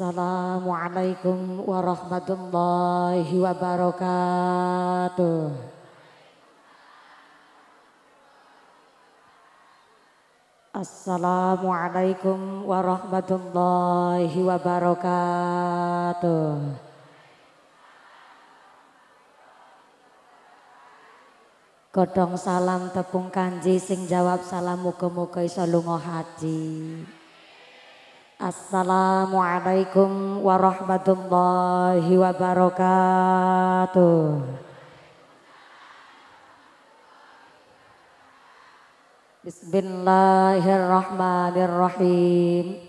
Assalamualaikum warahmatullahi wabarakatuh. Assalamualaikum warahmatullahi wabarakatuh. Godhong salam tepung kanji sing jawab salam muka muka iso lunga haji. Assalamualaikum warahmatullahi wabarakatuh. Bismillahirrahmanirrahim.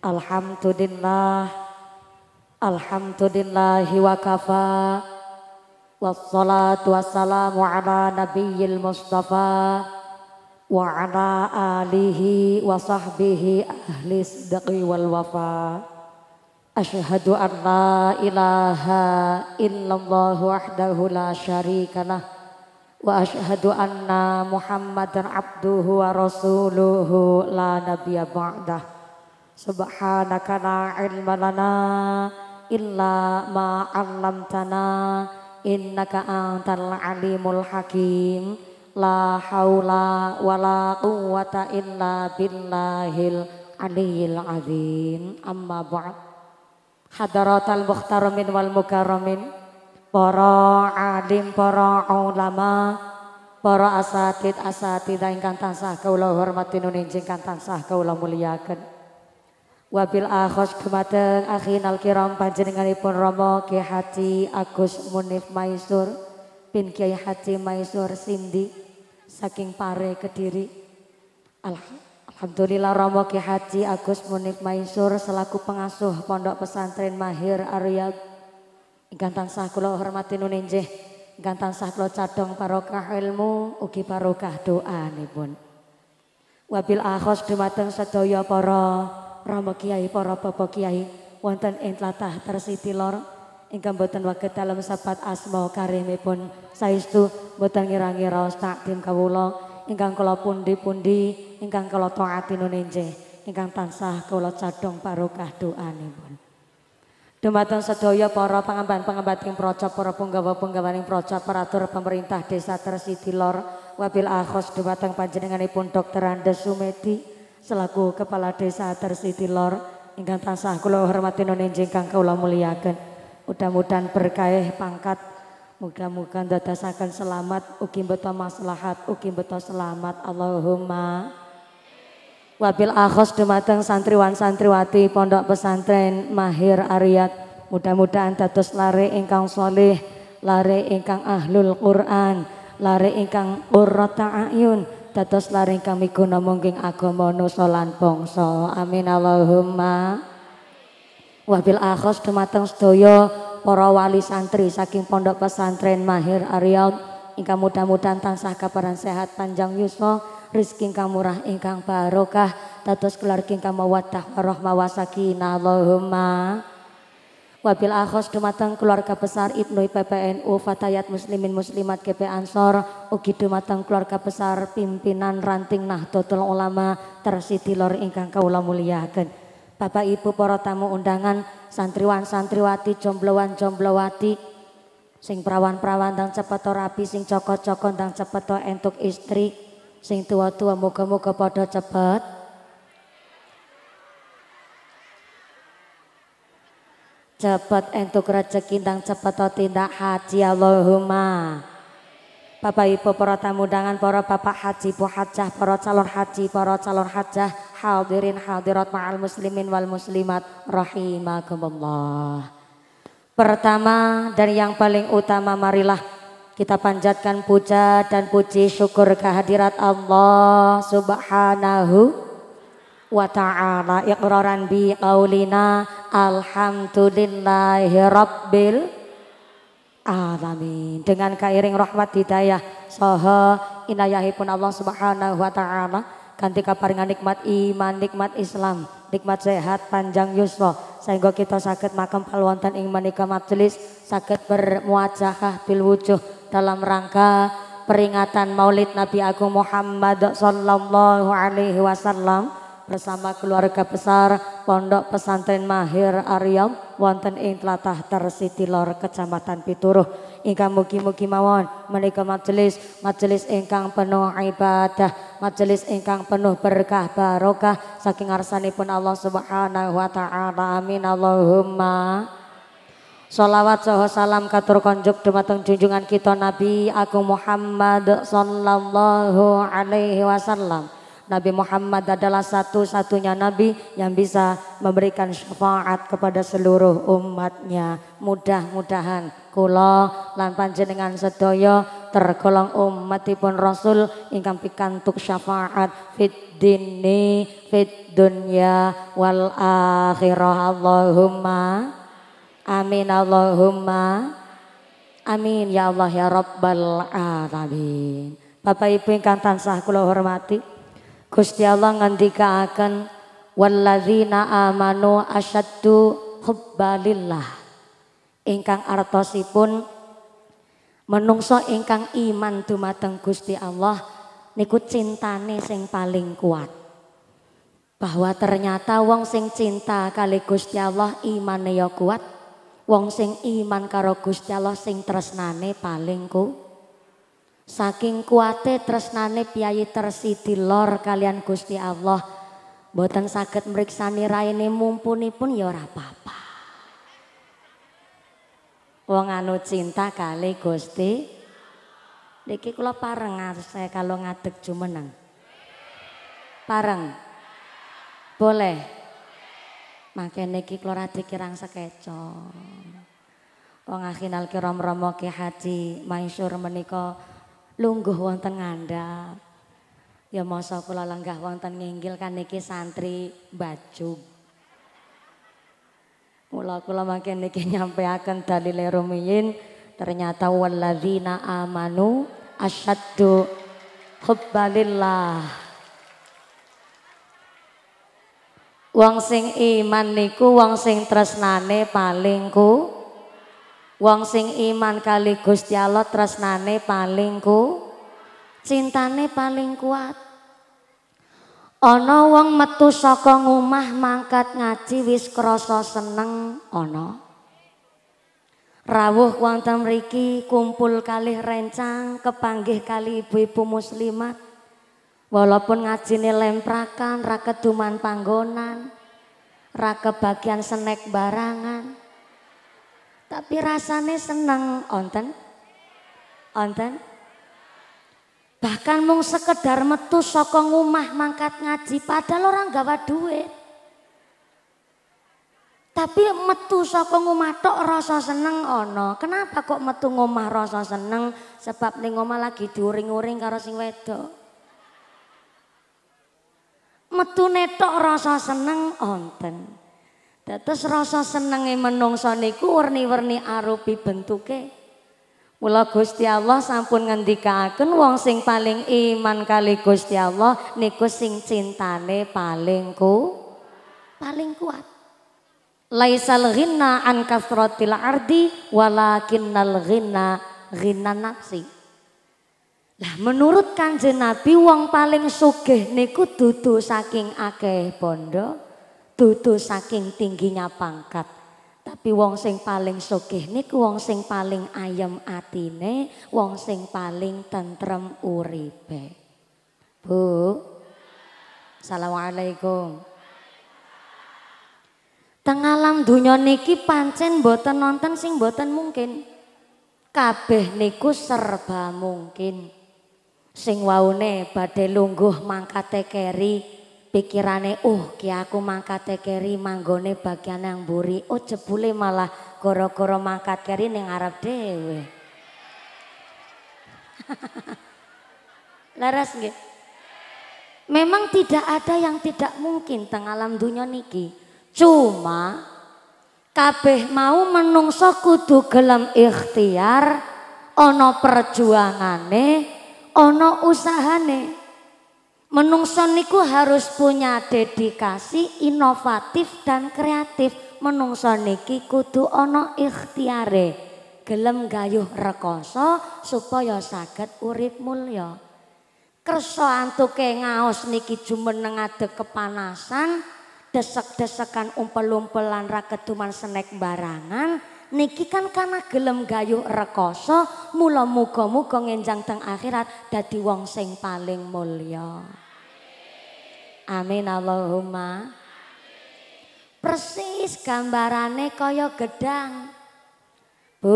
Alhamdulillah. Alhamdulillahi wa kafa. Wassalatu wassalamu ala nabiyyil mustafa wa ala alihi wa sahbihi ahli sidqi wal wafa asyhadu an la ilaha illallah wahdahu la lah wa asyhadu anna muhammadan abduhu wa rasuluhu la nabiyya ba'dah subhanaka la ilma lana illa ma 'allamtana innaka antal alimul hakim La haula la quwata illa billahil aliyil azim Amma ba'd Hadaratal muhtaramin wal mukarramin Para alim, para ulama Para asatid, asatid Ingkang tansah kaulah hormati Ingkang tansah kaulah muliakan Wabil akhos kemateng Akhinal kiram panjenenganipun Romo Ki Haji Agus Munif Maisur Bin Kiai Haji Maisur Sindi saking pare kediri. Alhamdulillah Romo Ki Haji Agus Munif Maisur selaku pengasuh Pondok Pesantren Mahir Arya ingkang tansah hormati nuninje, gantang tansah kula cadhong barokah ilmu ugi barokah doanipun. Wabil akhos dumateng sedoyo poro, Romo Kiai poro Bobo Kiai wonten ing tlatah Tersiti Lor ingkang boten waget dalam sepat asma karimipun saestu boten ngirangi raos takdim kawula ingkang kula pundi-pundi ingkang kula taati nunenje ingkang tansah kula cadhong barokah doanipun Dumateng sedaya para pangemban-pengembat ing praja para punggawa-punggawaning praja peratur pemerintah desa tersiti Lor wabil akhos dumateng panjenenganipun Dr. Andes Sumedi selaku kepala desa tersiti Lor ingkang tansah kula hormati nunjing kang kula muliakan Mudah-mudahan berkah pangkat Mudah-mudahan dadasakan selamat ugi beto maslahat ugi beto selamat Allahumma Wabil akhos dumateng santriwan santriwati pondok pesantren Mahir Ariyat mudah-mudahan dados lare ingkang soleh lare ingkang ahlul Quran lare ingkang urrata ayun dados lare ingkang miguna mungking agama nusolan pongso. bangsa amin Allahumma wabil akhos dumateng sedaya para wali santri saking pondok pesantren Mahir Aryaud ingkang mudah-mudahan tansah kabaran sehat panjang yuswa rizki kamurah murah ingkang barokah dados keluarga ingkang mawaddah warahmah wasakinah Allahumma wabil akhos dumateng keluarga besar Ibnu PPNU Fatayat Muslimin Muslimat GP Ansor ugi dumateng keluarga besar pimpinan ranting Nahdlatul Ulama tersidilor Lor ingkang kawula Bapak Ibu para tamu undangan, santriwan santriwati, jombloan jomblowati, sing perawan-perawan dan cepeto rapi, sing coko cokot dan cepeto entuk istri, sing tua-tua muga-muga padha cepet. Cepet entuk rezeki dan cepet tindak haji Allahumma. Bapak Ibu para tamu undangan, para Bapak Haji, Bu Hajah, para calon haji, para calon hajah, hadirin hadirat ma'al muslimin wal muslimat rahimakumullah. Pertama dan yang paling utama marilah kita panjatkan puja dan puji syukur kehadirat Allah subhanahu wa ta'ala iqraran bi qaulina alhamdulillahi rabbil alamin dengan kairing rahmat hidayah soha inayahipun Allah subhanahu wa ta'ala ganti kaparingan nikmat iman, nikmat Islam, nikmat sehat panjang yuswa sehingga kita sakit makam palwonten ing menika majelis sakit bermuajahah bil wujuh dalam rangka peringatan Maulid Nabi Agung Muhammad sallallahu alaihi wasallam bersama keluarga besar Pondok Pesantren Mahir Aryam wonten ing Telatah Tersitilor Kecamatan Pituruh ingkang mugi-mugi mawon menika majelis majelis ingkang penuh ibadah majelis ingkang penuh berkah barokah saking ngarsanipun Allah Subhanahu wa taala amin Allahumma Salawat saha salam katur konjuk dumateng junjungan kita Nabi Agung Muhammad sallallahu alaihi wasallam. Nabi Muhammad adalah satu-satunya Nabi yang bisa memberikan syafaat kepada seluruh umatnya. Mudah-mudahan kula lan panjenengan sedaya tergolong umatipun Rasul ingkang pikantuk syafaat fit dini fit dunya wal akhirah Allahumma amin Allahumma amin ya Allah ya Rabbal alamin Bapak Ibu ingkang tansah kula hormati Gusti Allah ngendikaaken walladzina amanu asyaddu hubbalillah ingkang artosipun menungso ingkang iman dumateng Gusti Allah niku cintane sing paling kuat. Bahwa ternyata wong sing cinta kali Gusti Allah imane ya kuat. Wong sing iman karo Gusti Allah sing tresnane paling ku. Saking kuate tresnane piyayi tersidi lor kalian Gusti Allah. Boten saged mriksani raine mumpuni ya ora apa-apa wong anu cinta kali Gusti niki kula pareng saya kalau ngadeg jumeneng pareng boleh makin iki kula radi kirang sekeca wong akhinal kiram romo Ki Haji Mansur menika lungguh wonten ngandhap ya masa kula lenggah wonten nginggil kan niki santri bajug Mula kula makin niki nyampeaken dalile rumiyin ternyata walladzina amanu asyaddu hubbalillah. Wong sing iman niku wong sing tresnane paling ku Wong sing iman kali Gusti Allah tresnane paling ku cintane paling kuat. Ana wong metu saka ngomah mangkat ngaji wis krasa seneng ana. Rawuh wonten mriki kumpul kalih rencang kepanggih kali ibu-ibu muslimat. Walaupun ngajine lemprakan, ra keduman panggonan, ra kebagian senek barangan. Tapi rasane seneng onten. Onten. Bahkan mung sekedar metu saka ngomah mangkat ngaji padahal orang gawa duit. Tapi metu saka ngomah tok rasa seneng ana. Kenapa kok metu ngomah rasa seneng? Sebab ning omah lagi diuring-uring karo sing wedok. Metu netok rasa seneng onten. Dados rasa senenge menungso niku werni-werni arupi bentuke. Kula Gusti Allah sampun wong sing paling iman kali Gusti Allah niku sing cintane paling ku paling kuat. Laisal ghina an kasratil ardi walakinnal ghina ghina nafsi. Lah menurut Kanjeng Nabi wong paling sugih niku dudu saking akeh bondo, dudu saking tingginya pangkat. Tapi wong sing paling sugih niku wong sing paling ayem atine, wong sing paling tentrem uripe. Bu. Assalamualaikum. Teng alam dunya niki pancen boten nonton sing buatan mungkin. Kabeh niku serba mungkin. Sing waune badhe lungguh mangkate keri pikirane uh, ki aku mangkat keri manggone bagian yang buri oh jebule malah koro-koro mangkat keri ning Arab dhewe laras nggih memang tidak ada yang tidak mungkin teng alam dunia niki cuma kabeh mau menungso kudu gelem ikhtiar ana perjuangane ana usahane Menungso niku harus punya dedikasi, inovatif dan kreatif. Menungso niki kudu ikhtiare, gelem gayuh rekoso supaya saged urip mulya. Kersa antuke ngaos niki jumeneng adeg kepanasan, desek-desekan umpel-umpelan ra senek barangan, niki kan karena gelem gayuh rekoso, mula muga-muga ngenjang teng akhirat dadi wong sing paling mulya. Amin Allahumma. Persis gambarane kaya gedang. Bu.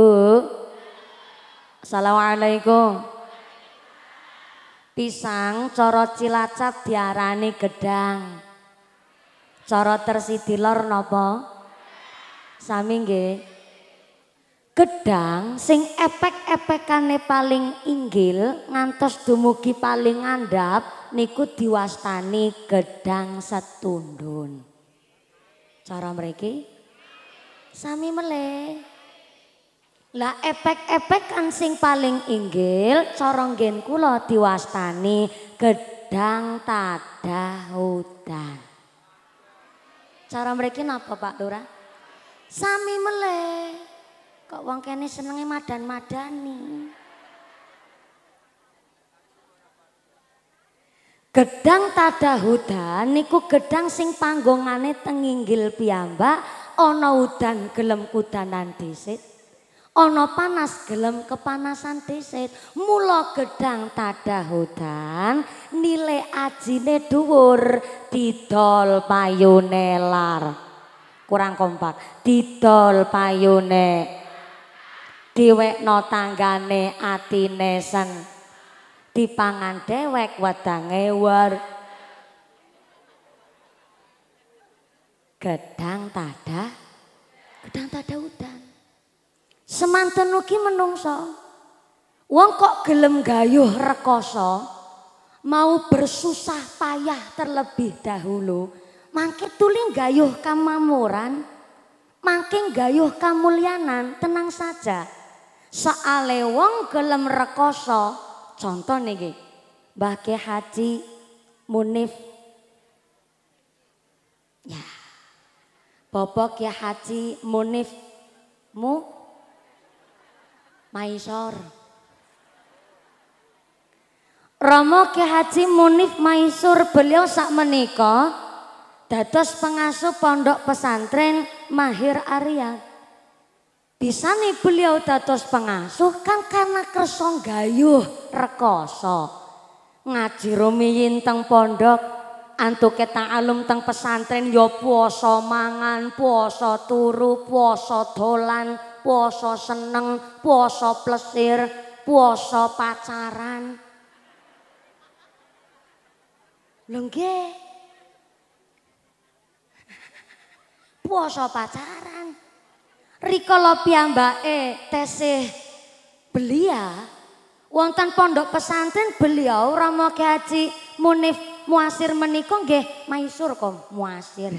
Assalamualaikum. Pisang cara Cilacap diarani gedang. Cara Tersidilor napa? Sami nggih. Gedang sing epek-epekane paling inggil ngantos dumugi paling ngandhap niku diwastani gedang setundun. Cara mereka sami mele Lah epek-epek kan sing paling inggil corong gen kulo diwastani gedang tadah hutan Cara mereka napa Pak Dora Sami mele Kok wong kene senenge madan-madani. Gedang tadahudan niku gedang sing panggongane tenginggil piyambak ana udan gelem kudanan dhisit. Ana panas gelem kepanasan dhisit. Mula gedang tadahudan nilai ajine dhuwur didol payune lar. Kurang kompak. Didol payune diwekno tanggane atine sen dipangan dewek wedange war gedang tada gedang tada udan semanten ugi menungso wong kok gelem gayuh rekoso mau bersusah payah terlebih dahulu mangke tuling gayuh kamamuran Makin gayuh kamulianan tenang saja soale wong gelem rekoso contoh nih Mbah Ke Haji Munif. Ya. Bapak ya Haji Munif mu Maisor. Romo Ki ya Haji Munif Maisur beliau sak menika dados pengasuh pondok pesantren Mahir Arya. Bisa nih beliau dados pengasuh kan karena kersong gayuh rekoso. Ngaji rumiyin teng pondok, antuk kita alum teng pesantren, Ya puoso mangan, puoso turu, puoso dolan, puoso seneng, puoso plesir, puoso pacaran. Lengge, puoso pacaran. rikala piyambake tesih belia ya. wonten pondok pesantren beliau ya. Rama Ki Munif Muasir menika nggih maisur kok Muasir.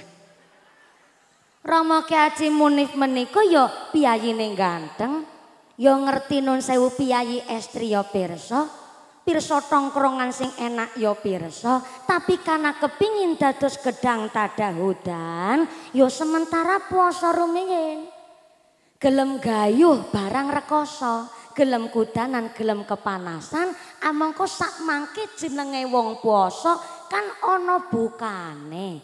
Rama Ki Haji Munif menika ya piyayine ganteng, ya ngerti nun sewu piyayi estri ya pirsa, pirsa tongkrongan sing enak ya pirsa, tapi karena kepingin dados gedang tadahudan, ya sementara puasa rumiyin gelem gayuh barang rekoso, gelem kudanan, gelem kepanasan, amangko sak mangke jenenge wong poso kan ono bukane.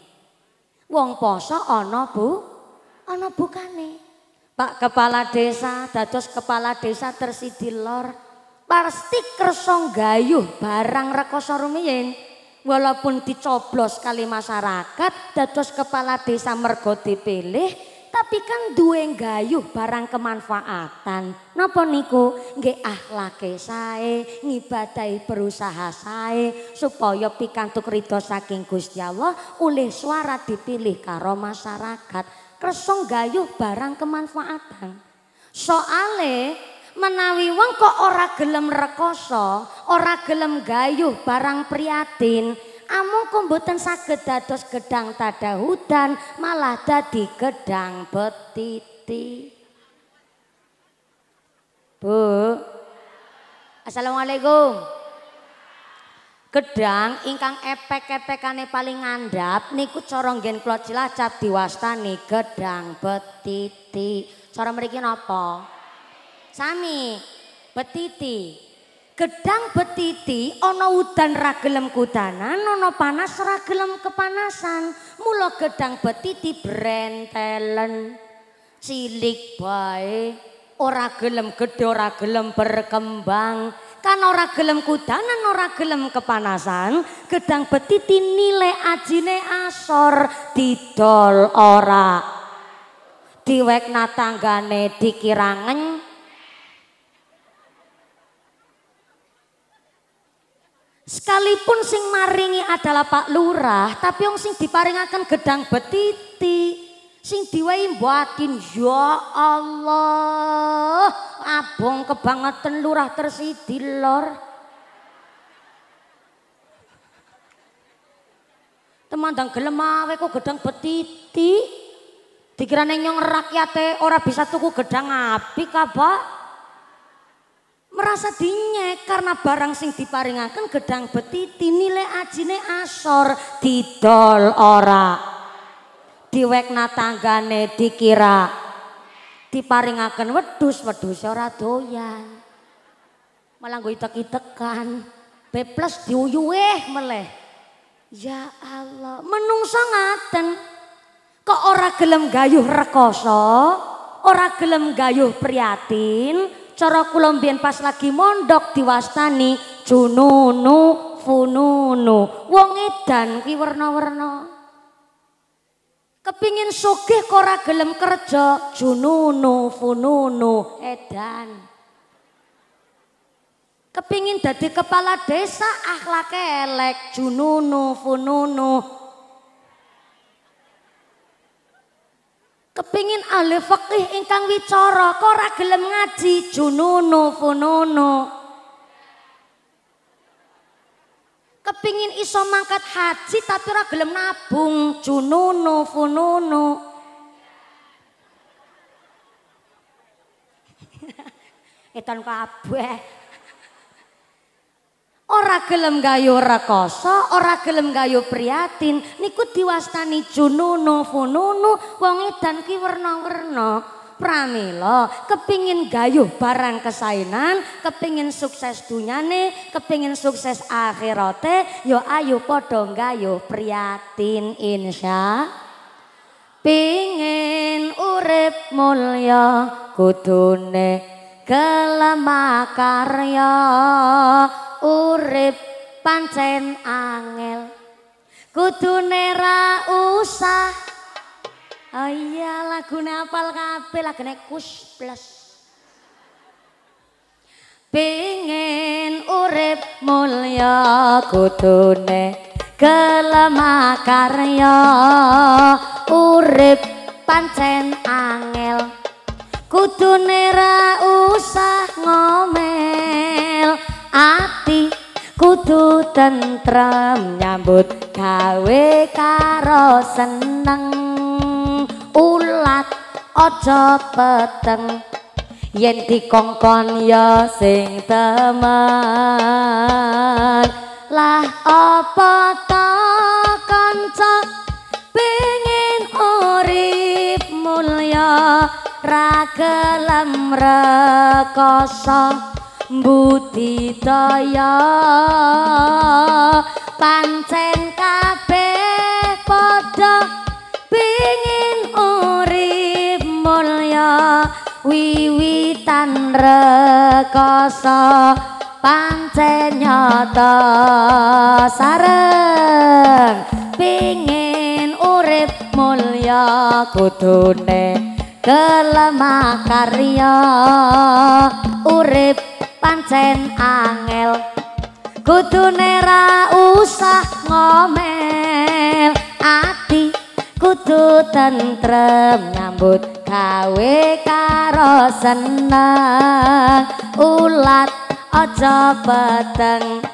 Wong poso ono bu, ono bukane. Pak Kepala Desa, dados Kepala Desa tersidil lor, pasti kersong gayuh barang rekoso rumiyin. Walaupun dicoblos kali masyarakat, dados Kepala Desa mergo dipilih, tapi kan duwe gayuh barang kemanfaatan. Napa niku? Nggih akhlake sae, ngibadahi berusaha sae supaya pikantuk ridho saking Gusti Allah, oleh suara dipilih karo masyarakat. Kresong gayuh barang kemanfaatan. Soale menawi wong kok ora gelem rekoso, ora gelem gayuh barang priatin, amung mboten saged dados gedang hutan, malah dadi gedang betiti. Bu. Assalamualaikum. Gedang ingkang epek-epekane paling ngandhap niku cara nggen kula Cilacap diwastani gedang betiti. Cara mriki napa? Sami betiti. Gedang betiti ana udan ra gelem kudanan, ana panas ra gelem kepanasan. Mula gedang betiti brentelen. silik bae ora gelem gedhe ora gelem berkembang. Kan ora gelem kudanan ora gelem kepanasan, gedang betiti nilai ajine asor didol ora. Diwek natanggane dikira Sekalipun sing maringi adalah Pak Lurah, tapi yang sing diparingakan gedang betiti. Sing diwai buatin ya Allah. Abong kebangetan lurah tersidi Teman Temandang gelem awe kok gedang betiti. Dikirane nyong rakyate ora bisa tuku gedang api kabak merasa dinyek karena barang sing diparingaken gedang betiti nilai ajine asor didol ora diwekna tanggane dikira diparingaken wedus wedus ora doyan malah gue itek-itekan B plus diuyueh meleh ya Allah menungso ngaten kok ora gelem gayuh rekoso ora gelem gayuh priatin Cara kulombian pas lagi mondok diwastani jununu fununu. Wong edan kuwi warna-warna, Kepingin sugih kora gelem kerja, jununu fununu edan. Kepingin jadi kepala desa akhlak elek, jununu fununu kepingin ahli fakih ingkang wicara kok ora gelem ngaji jununu fununu. kepingin iso mangkat haji tapi ora gelem nabung jununu fununu. Eton kabeh Ora gelem gayo rekoso, ora gelem gayo priatin, niku diwastani jununu fununu, wong edan ki werna-werna. pramila kepingin gayuh barang kesainan kepingin sukses dunyane kepingin sukses akhirate yo ya ayo padha gayuh priyatin insya pingin urip mulia kudune kelemah karya urip pancen angel kudune ra usah lagu oh lagune apal kabeh lagune kus plus pengen urip mulya kudune kelemah karya urip pancen angel Kudu nera usah ngomel ati kudu tentrem nyambut gawe karo seneng ulat ojo peteng yen dikongkon ya sing teman lah apa ta kanca ra kelem rekoso mbuti daya pancen kabeh padha pingin urip mulya wiwitan rekoso pancen nyata Sarang pingin urip mulya kudune kelemah karya urip pancen angel kudune ra usah ngomel ati kudu tentrem nyambut gawe karo seneng ulat aja peteng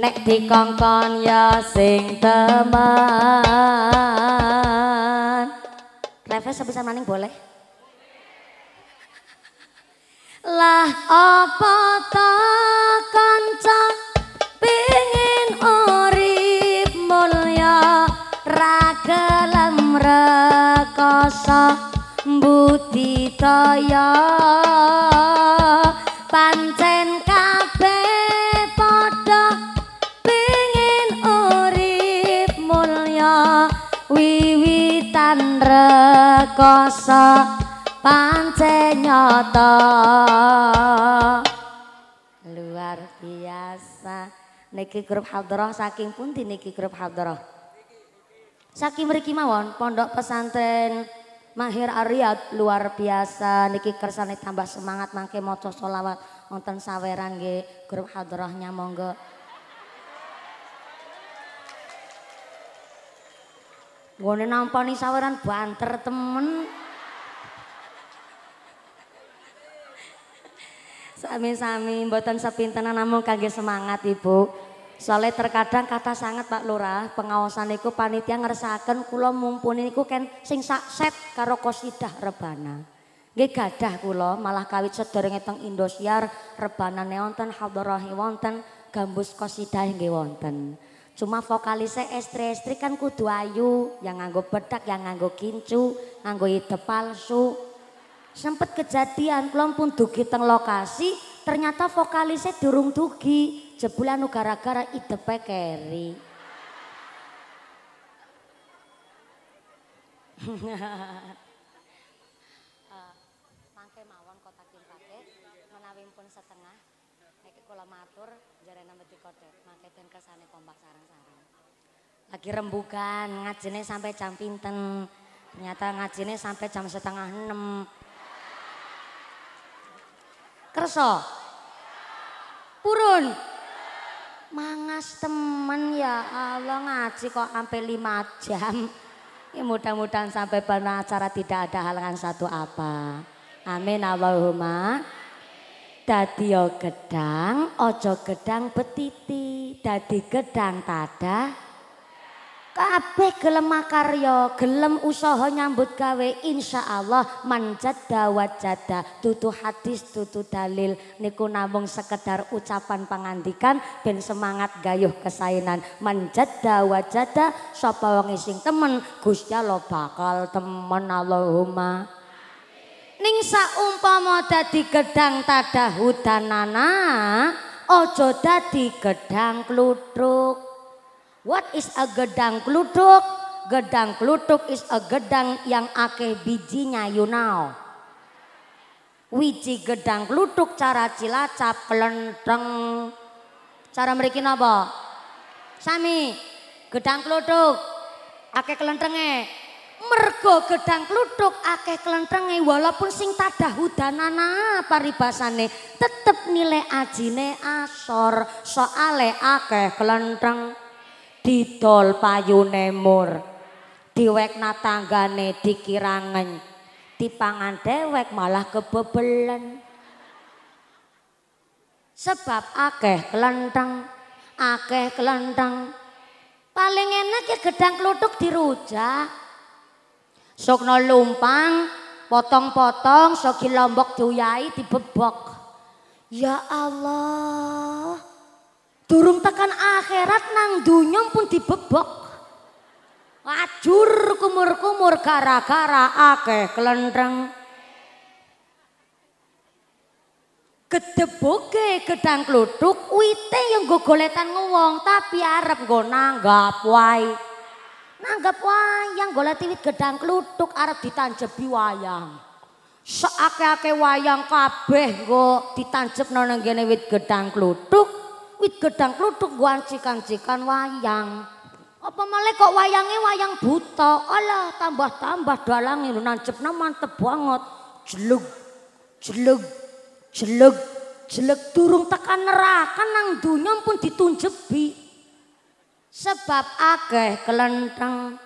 nek dikongkon ya sing temen Reves sebisa maning boleh? lah apa ta kanca pengin urip mulya ra gelem rekoso mbuti toya pancen kabeh padha pingin urip mulya wiwitan rekoso pancen nyata luar biasa niki grup hadroh saking pundi niki grup hadroh saking mriki mawon pondok pesantren Mahir ariat luar biasa niki kersane tambah semangat mangke maca selawat wonten saweran nggih grup hadrohnya monggo Ngone nampani saweran banter temen. Sami-sami mboten sepintenan namun kaget semangat Ibu. Soalnya terkadang kata sangat Pak Lurah, pengawasan itu panitia ngerasakan kula mumpuni itu ken sing sakset karo kosidah rebana. Nggih gadah kula malah kawit sedherenge teng Indosiar rebanane wonten hadharahi wonten gambus kosidah nggih wonten. Cuma vokalisnya estri-estri kan kudu ayu, yang nganggo bedak, yang nganggo kincu, nganggo ide palsu, sempet kejadian kulon pun dugi teng lokasi ternyata vokalisnya durung dugi jebulan gara-gara idepe keri mangke mawon kota kimprake menawi pun setengah niki kula matur jarene medika mangke den kesane kompak sareng-sareng lagi rembukan ngajine sampai jam ternyata ngajine sampai jam setengah enam Kerso. Purun. Mangas temen ya Allah ngaji kok sampai lima jam. Ya mudah-mudahan sampai pernah acara tidak ada halangan satu apa. Amin Allahumma. Dadi gedang, ojo gedang betiti, dadi gedang tadah Kabeh gelem makarya, gelem usaha nyambut gawe insya Allah manjat dawat jada, tutu hadis, tutu dalil. Niku namung sekedar ucapan pengantikan, ben semangat gayuh kesainan. Manjat dawat jada, sapa wong sing temen, Gusti lo bakal temen Allahumma. Ning saumpama dadi gedang tadahudanana, aja dadi gedang kluthuk. What is a gedang kluduk? Gedang kluduk is a gedang yang akeh bijinya you know. Wiji gedang kluduk cara cilacap kelenteng. Cara merikin apa? Sami, gedang kluduk akeh kelentenge. Mergo gedang kluduk akeh kelentenge walaupun sing tadah hudanana paribasane tetep nilai ajine asor soale akeh kelenteng didol payune mur diwekna tanggane dikirangen dipangan dewek malah kebebelen sebab akeh kelenteng akeh kelenteng paling enak ya gedang kluthuk dirujak sokno lumpang potong-potong sogi lombok di dibebok ya Allah Durung tekan akhirat nang dunyom pun dibebok. Wajur kumur-kumur gara-gara akeh kelendreng. kedeboge gedang kluthuk wite yang nggo goletan ngewong tapi arep gue nanggap wai. Nanggap wayang goleti wit gedang kluthuk arep ditanjebi wayang. Seake-ake wayang kabeh gue ditancep nonenggene wit gedang kluthuk wit gedang kluthuk nggo ancik-ancikan wayang. Apa malah kok wayange wayang buta. Alah tambah-tambah dalange lu nancepna mantep banget. Jelug jelug jelug jelug durung tekan neraka nang donya pun ditunjebi. Sebab akeh kelenteng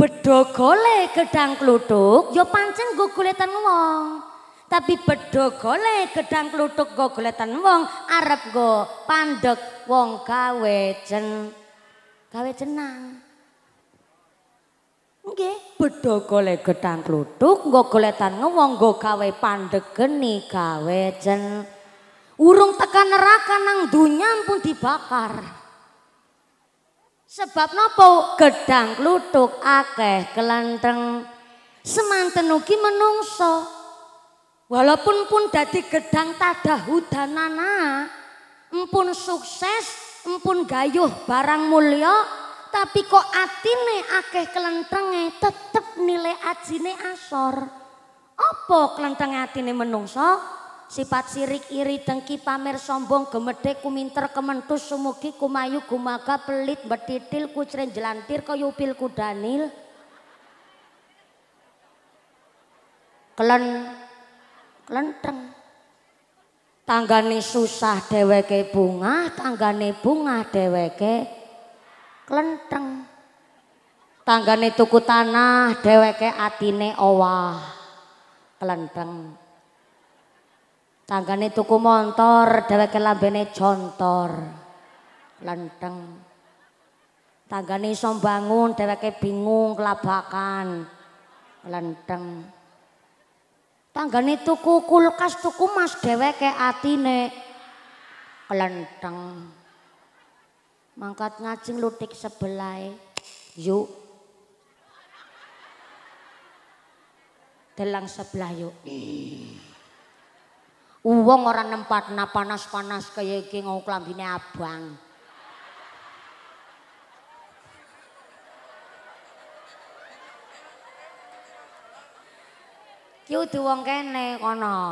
bedogole gedang kluthuk ya pancen nggo kulitan wong. tapi bedo golek gedang kluthuk go goletan wong arep go pandek wong kawejen kawejenang nggih bedo golek gedang kluthuk go goletan wong go gawe pandek geni kawejen urung tekan neraka nang dunya pun dibakar sebab napa gedang kluthuk akeh kelenteng semanten ugi menungso Walaupun pun dadi gedang tadah hudanana, empun sukses, empun gayuh barang mulia, tapi kok atine akeh kelentenge tetep nilai ajine asor. Apa kelenteng atine menungso? Sifat sirik iri dengki pamer sombong gemedhe kuminter kementus sumugi kumayu kumaga pelit betitil kucren jelantir koyupil upil kudanil. lenteng. Tanggane susah dheweke bunga, tanggane bunga dheweke klentheng. Tanggane tuku tanah dheweke atine owah. Klentheng. Tanggane tuku montor dheweke lambene jontor. Klentheng. Tanggane sombangun, bangun dheweke bingung kelabakan. Klentheng. Tanggane tuku kulkas tuku Mas dheweke atine klentheng. Mangkat ngajeng lutik sebelahe. Yuk. Delang sebelah yuk. Uwong ora nempat napanas-panas kaya iki ngau klambine abang. Ki udu wong kene kono.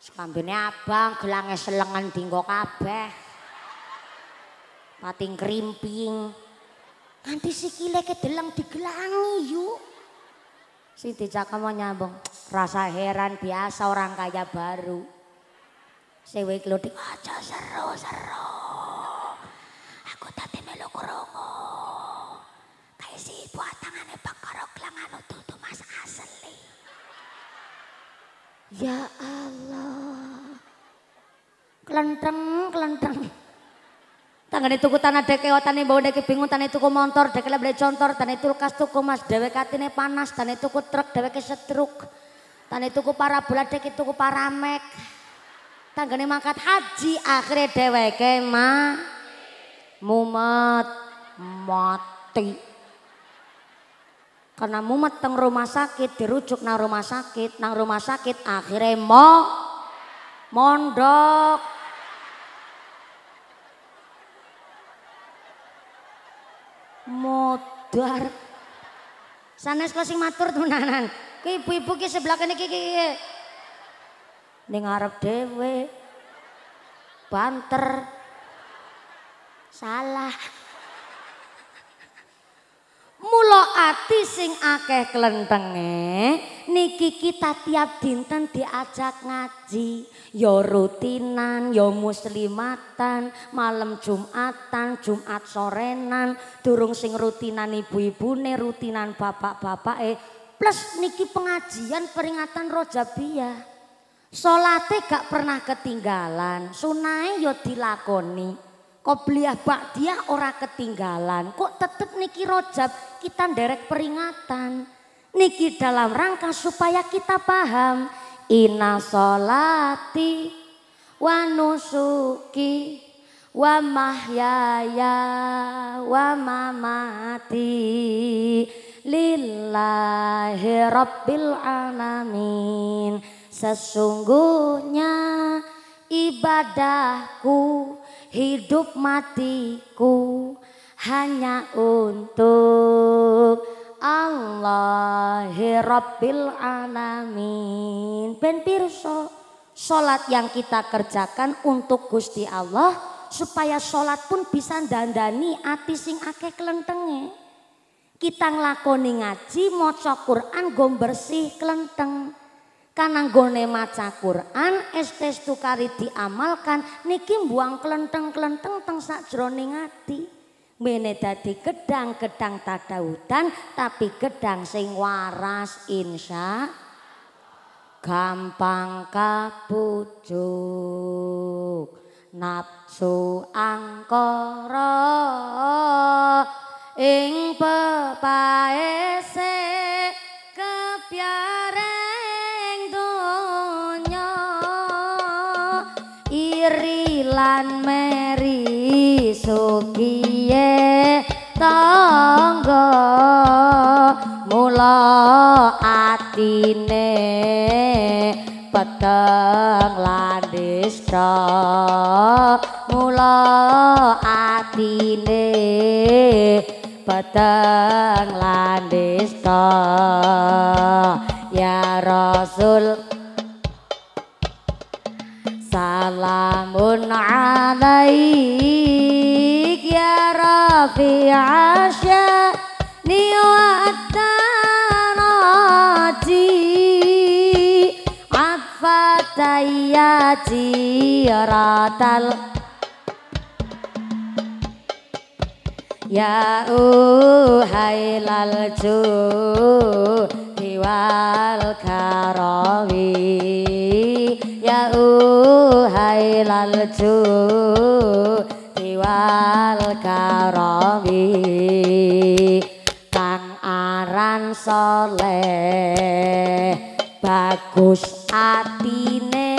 Sekambene abang gelange selengan dinggo kabeh. Pating krimping. Nganti sikile kedeleng digelangi yuk. Si dicakam mau nyambung. Rasa heran biasa orang kaya baru. Sewe di aja seru seru. Aku tadi melu Kayak si buat tangane bakaro gelang anu Ya Allah. Kelenteng, kelenteng. Tanggane tuku tanah deke kewatane bawa dek bingung tanah tuku motor deke beli contor tanah kulkas tuku mas dewekatine katine panas tanah tuku truk dewek setruk tanah tuku parabola deke tuku paramek nih mangkat haji akhirnya deweke ma mumet mati karena mumet teng rumah sakit, dirujuk nang rumah sakit, nang rumah sakit akhirnya mo mondok. Modar. Sanes kok sing matur tenanan. Ki ibu-ibu ki sebelah kene ki ki. Ning arep dhewe. Banter. Salah. Mula ati sing akeh klentenge niki kita tiap dinten diajak ngaji, ya rutinan, ya muslimatan, malam Jumatan, Jumat sorenan, durung sing rutinan ibu-ibune, rutinan bapak-bapake, plus niki pengajian peringatan Rojabiyah. Salate gak pernah ketinggalan, sunai ya dilakoni bak dia ora ketinggalan. Kok tetep niki rojab kita nderek peringatan. Niki dalam rangka supaya kita paham. Ina solati wa nusuki wa mahyaya wa mamati lillahi rabbil alamin sesungguhnya ibadahku hidup matiku hanya untuk Allah. Rabbil Alamin. Ben pirso, sholat yang kita kerjakan untuk Gusti Allah supaya sholat pun bisa dandani ati sing akeh kelentenge. Kita ngelakoni ngaji, moco Quran, gom bersih kelenteng. kanang gone maca Quran estes tukari diamalkan niki buang kelenteng kelenteng teng sak ati mene dadi gedang gedang tada hutan tapi gedang sing waras insya gampang kabujuk nafsu angkara ing pepaese kepiaran mula atine peteng landis ta mula atine peteng landis ta ya rasul salamun alaik ya rafi niwataraji afatayaji ratal ya uhailal ju diwal karawi ya uhailal ju diwal karawi soleh bagus atine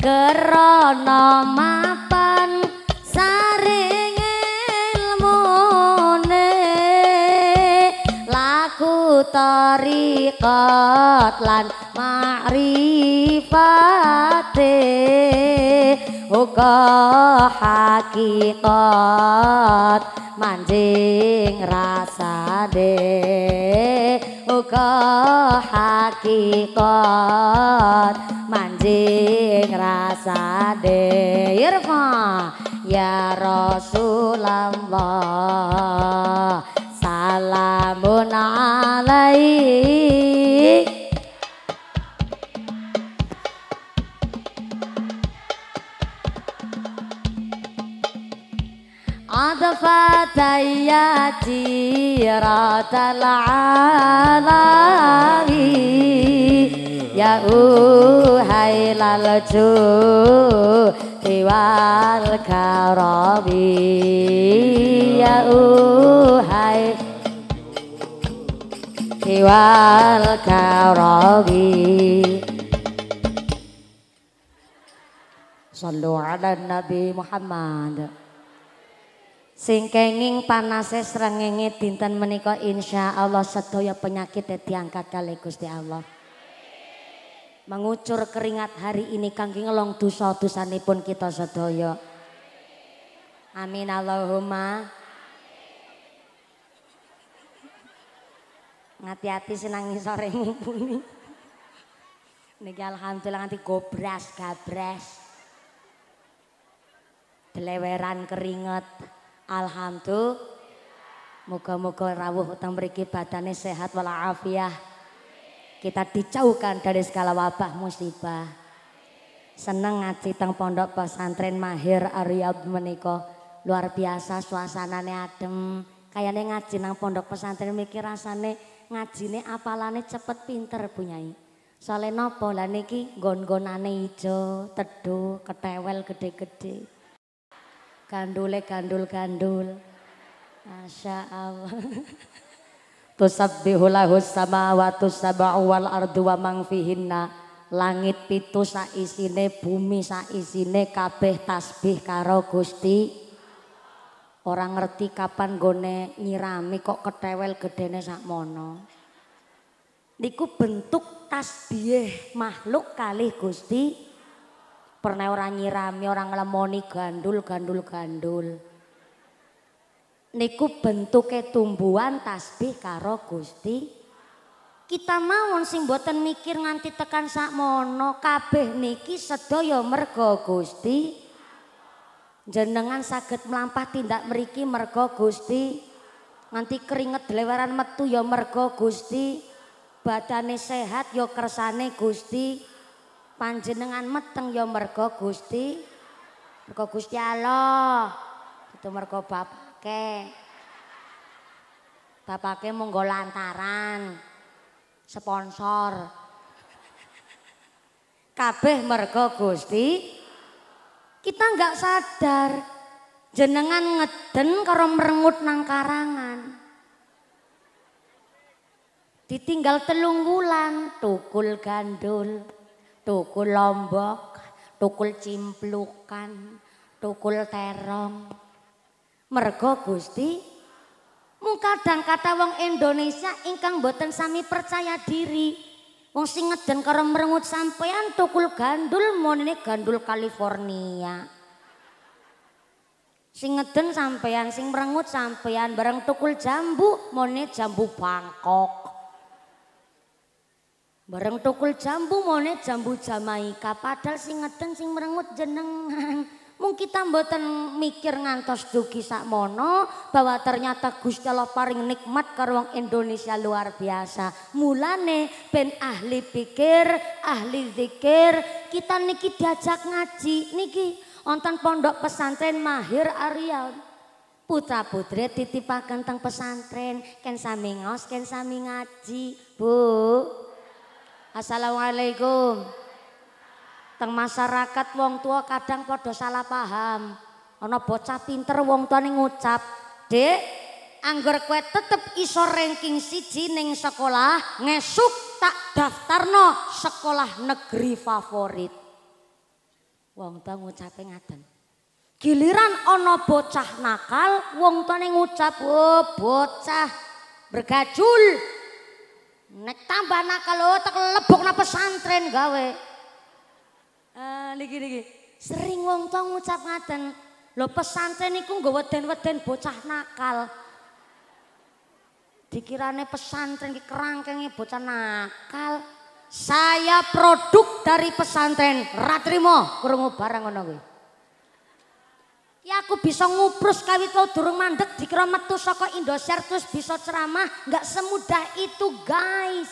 kerana mapan saring ilmu ne laku tarikat lan ma'rifatin Uga hakikat manjing rasa de Uga hakikat manjing rasa de Irfa ya Rasulullah salamun alaikum يا يتيرة العالم يا أهيل الجود والكرم يا أهيل والكرم صلوا على النبي محمد Sing kenging panase srengenge dinten menika insyaallah sedaya penyakit diangkat kali Gusti Allah. Mengucur keringat hari ini kangge ngelong dosa-dosanipun kita sedaya. Amin Allahumma. Ngati-hati senang sore mumpuni. Niki alhamdulillah nganti gobras gabres. Deleweran keringet. Alhamdulillah. Moga-moga rawuh utang mriki badannya sehat walafiah. Kita dijauhkan dari segala wabah musibah. Seneng ngaji teng pondok pesantren Mahir Arya menika. Luar biasa suasananya adem. Kayaknya ngaji nang pondok pesantren mikir rasane ngajine apalane cepet pinter punyai. Soalnya nopo lah niki gon-gonane hijau, teduh, ketewel gede-gede. Kandule eh, kandul kandul, Masya Allah. Tusabbihu lahu samawatu sab'u wal ardu wa mang fihinna. Langit pitu saisine, bumi saisine kabeh tasbih karo Gusti. Orang ngerti kapan gone nyirami kok ketewel gedene sakmono. Niku bentuk tasbih makhluk kali Gusti pernah orang nyirami, orang ngelemoni gandul, gandul, gandul. Niku bentuknya tumbuhan tasbih karo Gusti. Kita mau sing buatan mikir nganti tekan sakmono kabeh niki sedoyo mergo Gusti. Jenengan sakit melampah tindak meriki mergo Gusti. Nganti keringet lebaran metu yo ya mergo Gusti. Badane sehat yo ya kersane Gusti panjenengan meteng ya mergo Gusti mergo Gusti Allah itu mergo bapake bapake monggo lantaran sponsor kabeh mergo Gusti kita nggak sadar jenengan ngeden karo merengut nang karangan ditinggal telung wulan tukul gandul tukul lombok, tukul cimplukan, tukul terong. Mergo Gusti mung kadang kata wong Indonesia ingkang boten sami percaya diri. Wong sing ngeden karo merengut sampean tukul gandul monene gandul California. Sing ngeden sampean, sing merengut sampean bareng tukul jambu monene jambu Bangkok. Bareng tukul jambu mone jambu Jamaika padahal sing ngeden sing merengut jenengan. Mung kita mboten mikir ngantos dugi sakmono bahwa ternyata Gusti Allah paring nikmat karo wong Indonesia luar biasa. Mulane ben ahli pikir, ahli zikir, kita niki diajak ngaji niki wonten pondok pesantren Mahir Arian putra putri titipaken teng pesantren ken sami ngos ken sami ngaji bu Assalamualaikum. Teng masyarakat wong tua kadang podo salah paham. Ono bocah pinter wong tua ning ngucap, Dek, anggur kue tetep iso ranking siji ning sekolah, ngesuk tak daftarno sekolah negeri favorit. Wong tua ngucapnya ngaten. Giliran ono bocah nakal, wong tua ning ngucap, oh, bocah bergajul, Nek tambah nakal lo oh, tak lebok na pesantren gawe. Uh, lagi lagi. Sering wong tua ngucap ngaten. Lo pesantren niku nggak weden weden bocah nakal. Dikirane pesantren ki kerangkengnya bocah nakal. Saya produk dari pesantren. Ratrimo kurungu barang ngono gue. Ya aku bisa nguprus kawit wau durung mandek dikira metu saka Indosiar terus bisa ceramah, nggak semudah itu, guys.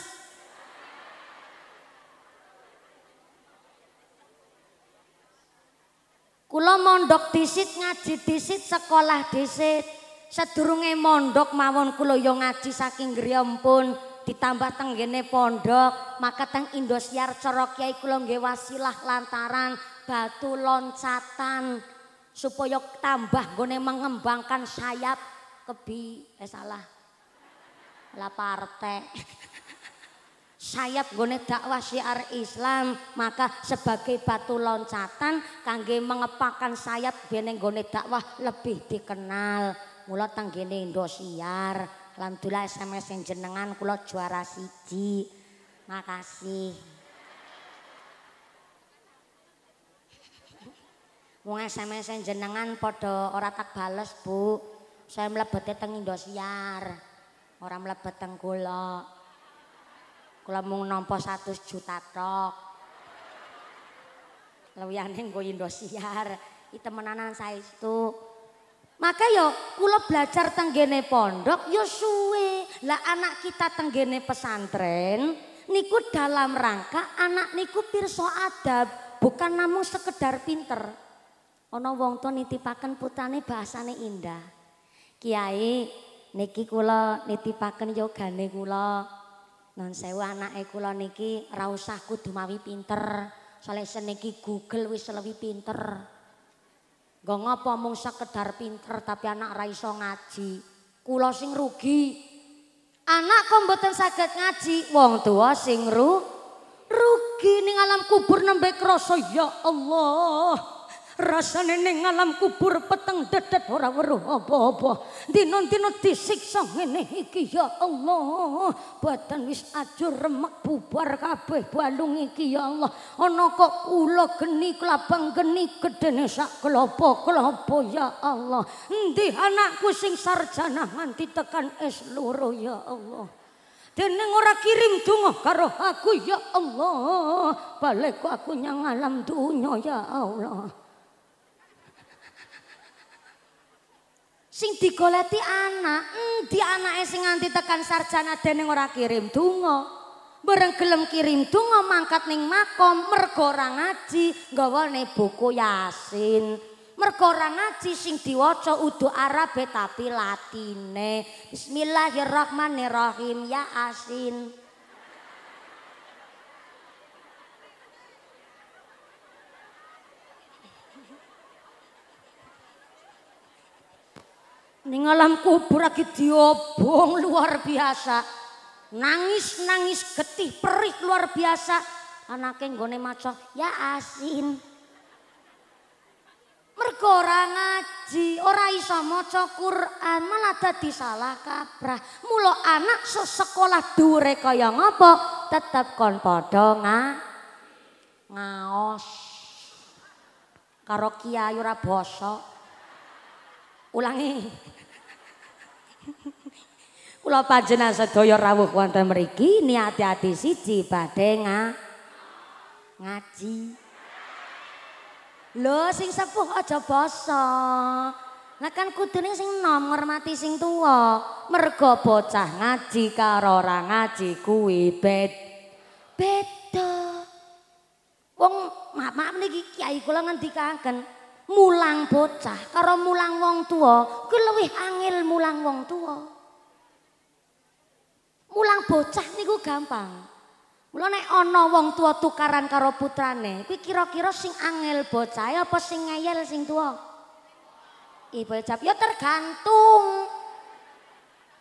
Kulo mondok disit, ngaji disit, sekolah disit. Sedurunge mondok mawon kulo ya ngaji saking pun ditambah tenggene pondok, maka teng Indosiar corok kiai kulo nggih wasilah lantaran batu loncatan supaya tambah gue mengembangkan sayap kebi eh salah lah partai sayap gue dakwah syiar Islam maka sebagai batu loncatan kangge mengepakkan sayap biar gue dakwah lebih dikenal mula tanggene Indosiar lantulah SMS yang jenengan kula juara siji makasih Wong SMS jenengan podo orang tak bales, Bu. Saya mlebete teng Indosiar. Ora melebat teng kula. Kula mung nampa satu juta tok. Lewiyane nggo Indosiar. I temenanan saya itu. Maka yo ya, kula belajar tenggene pondok yo ya suwe. Lah anak kita tenggene pesantren niku dalam rangka anak niku pirsa adab bukan namun sekedar pinter ana wong tuwa nitipaken putane bahasane indah. Kiai, niki kula nitipaken yogane kula. Nun sewu anake kula niki ra usah kudu mawi pinter, soalnya seniki Google wis lebih pinter. Gak ngapa mung sekedar pinter tapi anak ra iso ngaji. Kula sing rugi. Anak kok mboten saged ngaji, wong tua sing ru rugi ning alam kubur nembe krasa ya Allah. rasane ning alam kubur peteng dedet ora weruh apa-apa dina-dina disiksa ngene iki ya Allah badan wis ajur remek bubar kabeh balung iki ya Allah ana kok kula geni klabang geni gedene sak klopo-klopo ya Allah endi anakku sing sarjana nganti tekan es loro ya Allah Deneng ora kirim donga karo aku ya Allah. Balik aku nyang alam dunya ya Allah. sing digoleti anak endi anake sing nganti tekan sarjana dening ora kirim donga bareng gelem kirim donga mangkat ning makom mergo ora ngaji nggawane buku yasin mergo ora ngaji sing diwaca udu arabe tapi latine bismillahirrahmanirrahim ya asin. Ning alam kubur lagi diobong luar biasa. Nangis-nangis getih perih luar biasa. Anaknya nggone maca, ya asin. Mergo ora ngaji, ora iso maca Quran, malah dadi salah kaprah. mulo anak sesekolah dure kaya ngopo, tetep kon padha nga ngaos. Karo kiai ora bosok. ulangi. Kula panjenengan sedaya rawuh wonten mriki niati ati siji badhe nga, ngaji. Lho sing sepuh aja basa. Lah kan kudune sing nom ngormati sing tuwa. mergo bocah ngaji karo ora ngaji kuwi bet. Beda. Wong maaf, maaf niki kiai kula ngendikaken. mulang bocah karo mulang wong tua ku luwih angel mulang wong tua mulang bocah niku gampang Mula nek ana wong tua tukaran karo putrane, kuwi kira-kira sing angel bocah ya apa sing ngeyel sing tua? Ibu jawab, ya tergantung.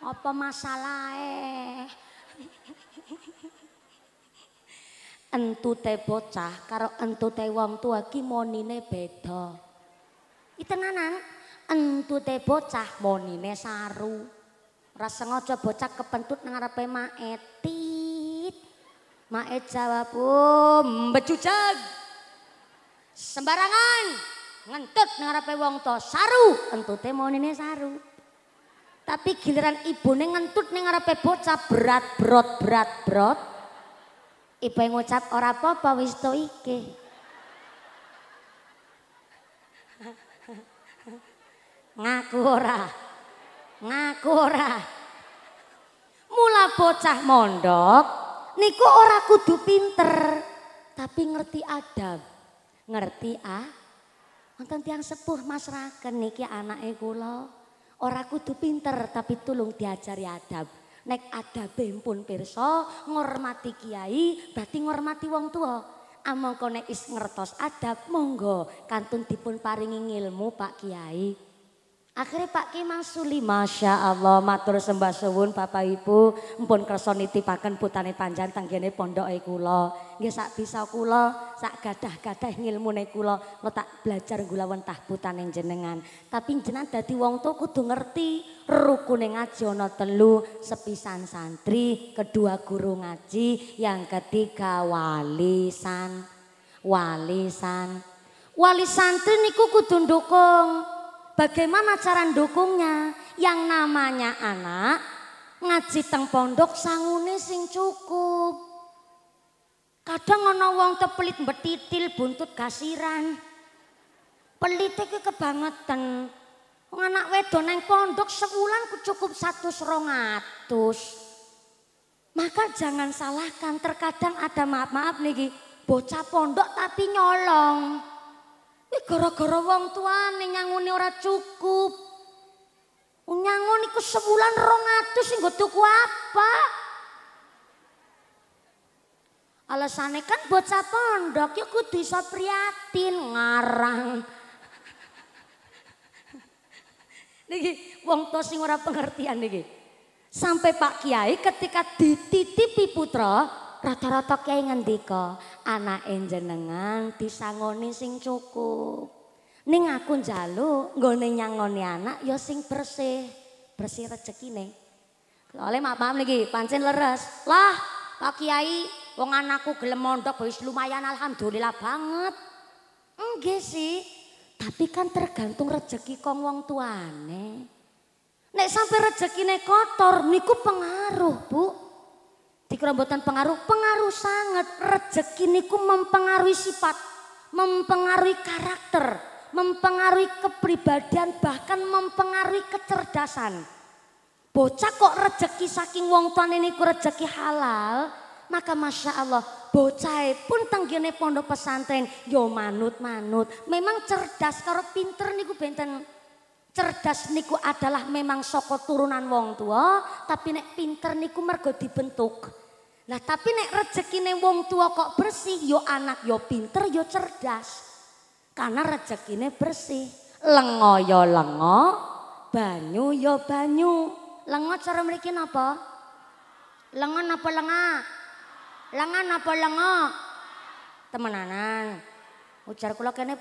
Apa masalahe? entute bocah karo entute wong tua ki monine beda. Itenanan, tenanan, entute bocah ne saru. rasa sengaja bocah kepentut nang arepe maetit. Maet jawab, "Um, Sembarangan ngentut nang wong to saru, entute ne saru. Tapi giliran ne ngentut ning bocah berat brot berat brot. Ibu ngucap ora apa-apa wis to Ngaku ora. Ngaku ora. Mula bocah mondok niku ora kudu pinter, tapi ngerti adab. Ngerti ah? Wonten tiang sepuh masraken niki anake kula. Ora kudu pinter tapi tulung diajari adab. Nek adab, pun pirsa ngormati kiai berarti ngormati wong tua. kau nek is ngertos adab monggo kantun dipun paringi ilmu Pak Kiai. Akhirnya Pak Ki mangsuli Masya Allah matur sembah suwun Bapak Ibu mpun kersa pakan putane panjang tanggene pondok ikulo. Nge sak bisa kulo, sak gadah-gadah kulo lo tak belajar gula tah putane jenengan. Tapi jenengan dadi wong tuwa kudu ngerti rukune ngaji ono telu, sepisan santri, kedua guru ngaji, yang ketiga walisan. Walisan. Wali santri niku kudu dukung, bagaimana cara dukungnya? Yang namanya anak ngaji teng pondok sangune sing cukup. Kadang ono wong kepelit betitil buntut kasiran Pelite ki kebangetan. Wong anak pondok sebulan cukup satu 200. Maka jangan salahkan terkadang ada maaf-maaf nih bocah pondok tapi nyolong. Gara-gara wong tuane nyangune ora cukup. Nyangun iku sebulan 200 sing tuku apa? Alasane kan bocah pondok ya kudu iso priatin ngarang. Niki wong tua sing ora pengertian niki. Sampai Pak Kiai ketika dititipi putra, rata-rata kiai ngendika, anake jenengan disangoni sing cukup. Ning aku njaluk nggone nyangoni anak ya sing bersih, bersih rezekine. Oleh mak paham niki, pancen leres. Lah, Pak Kiai, wong anakku gelem mondok wis lumayan alhamdulillah banget. Enggih sih, tapi kan tergantung rezeki kong wong tuane. Nek sampai rezekine kotor niku pengaruh, Bu dikerombotan pengaruh, pengaruh sangat. Rezeki niku mempengaruhi sifat, mempengaruhi karakter, mempengaruhi kepribadian, bahkan mempengaruhi kecerdasan. Bocah kok rezeki saking wong ini ku rezeki halal, maka masya Allah bocah pun tenggine pondok pesantren yo manut manut memang cerdas karo pinter niku benten cerdas niku adalah memang soko turunan wong tua tapi nek pinter niku mergo dibentuk Lah tapi nek rezekine wong tua kok bersih, yo anak yo pinter yo cerdas. Karena rezekine bersih. Lengo yo lengo, banyu yo banyu. Lengo cara mriki napa? Lengo napa lenga? Lenga napa lengo? Temenanan. Ucar kula kene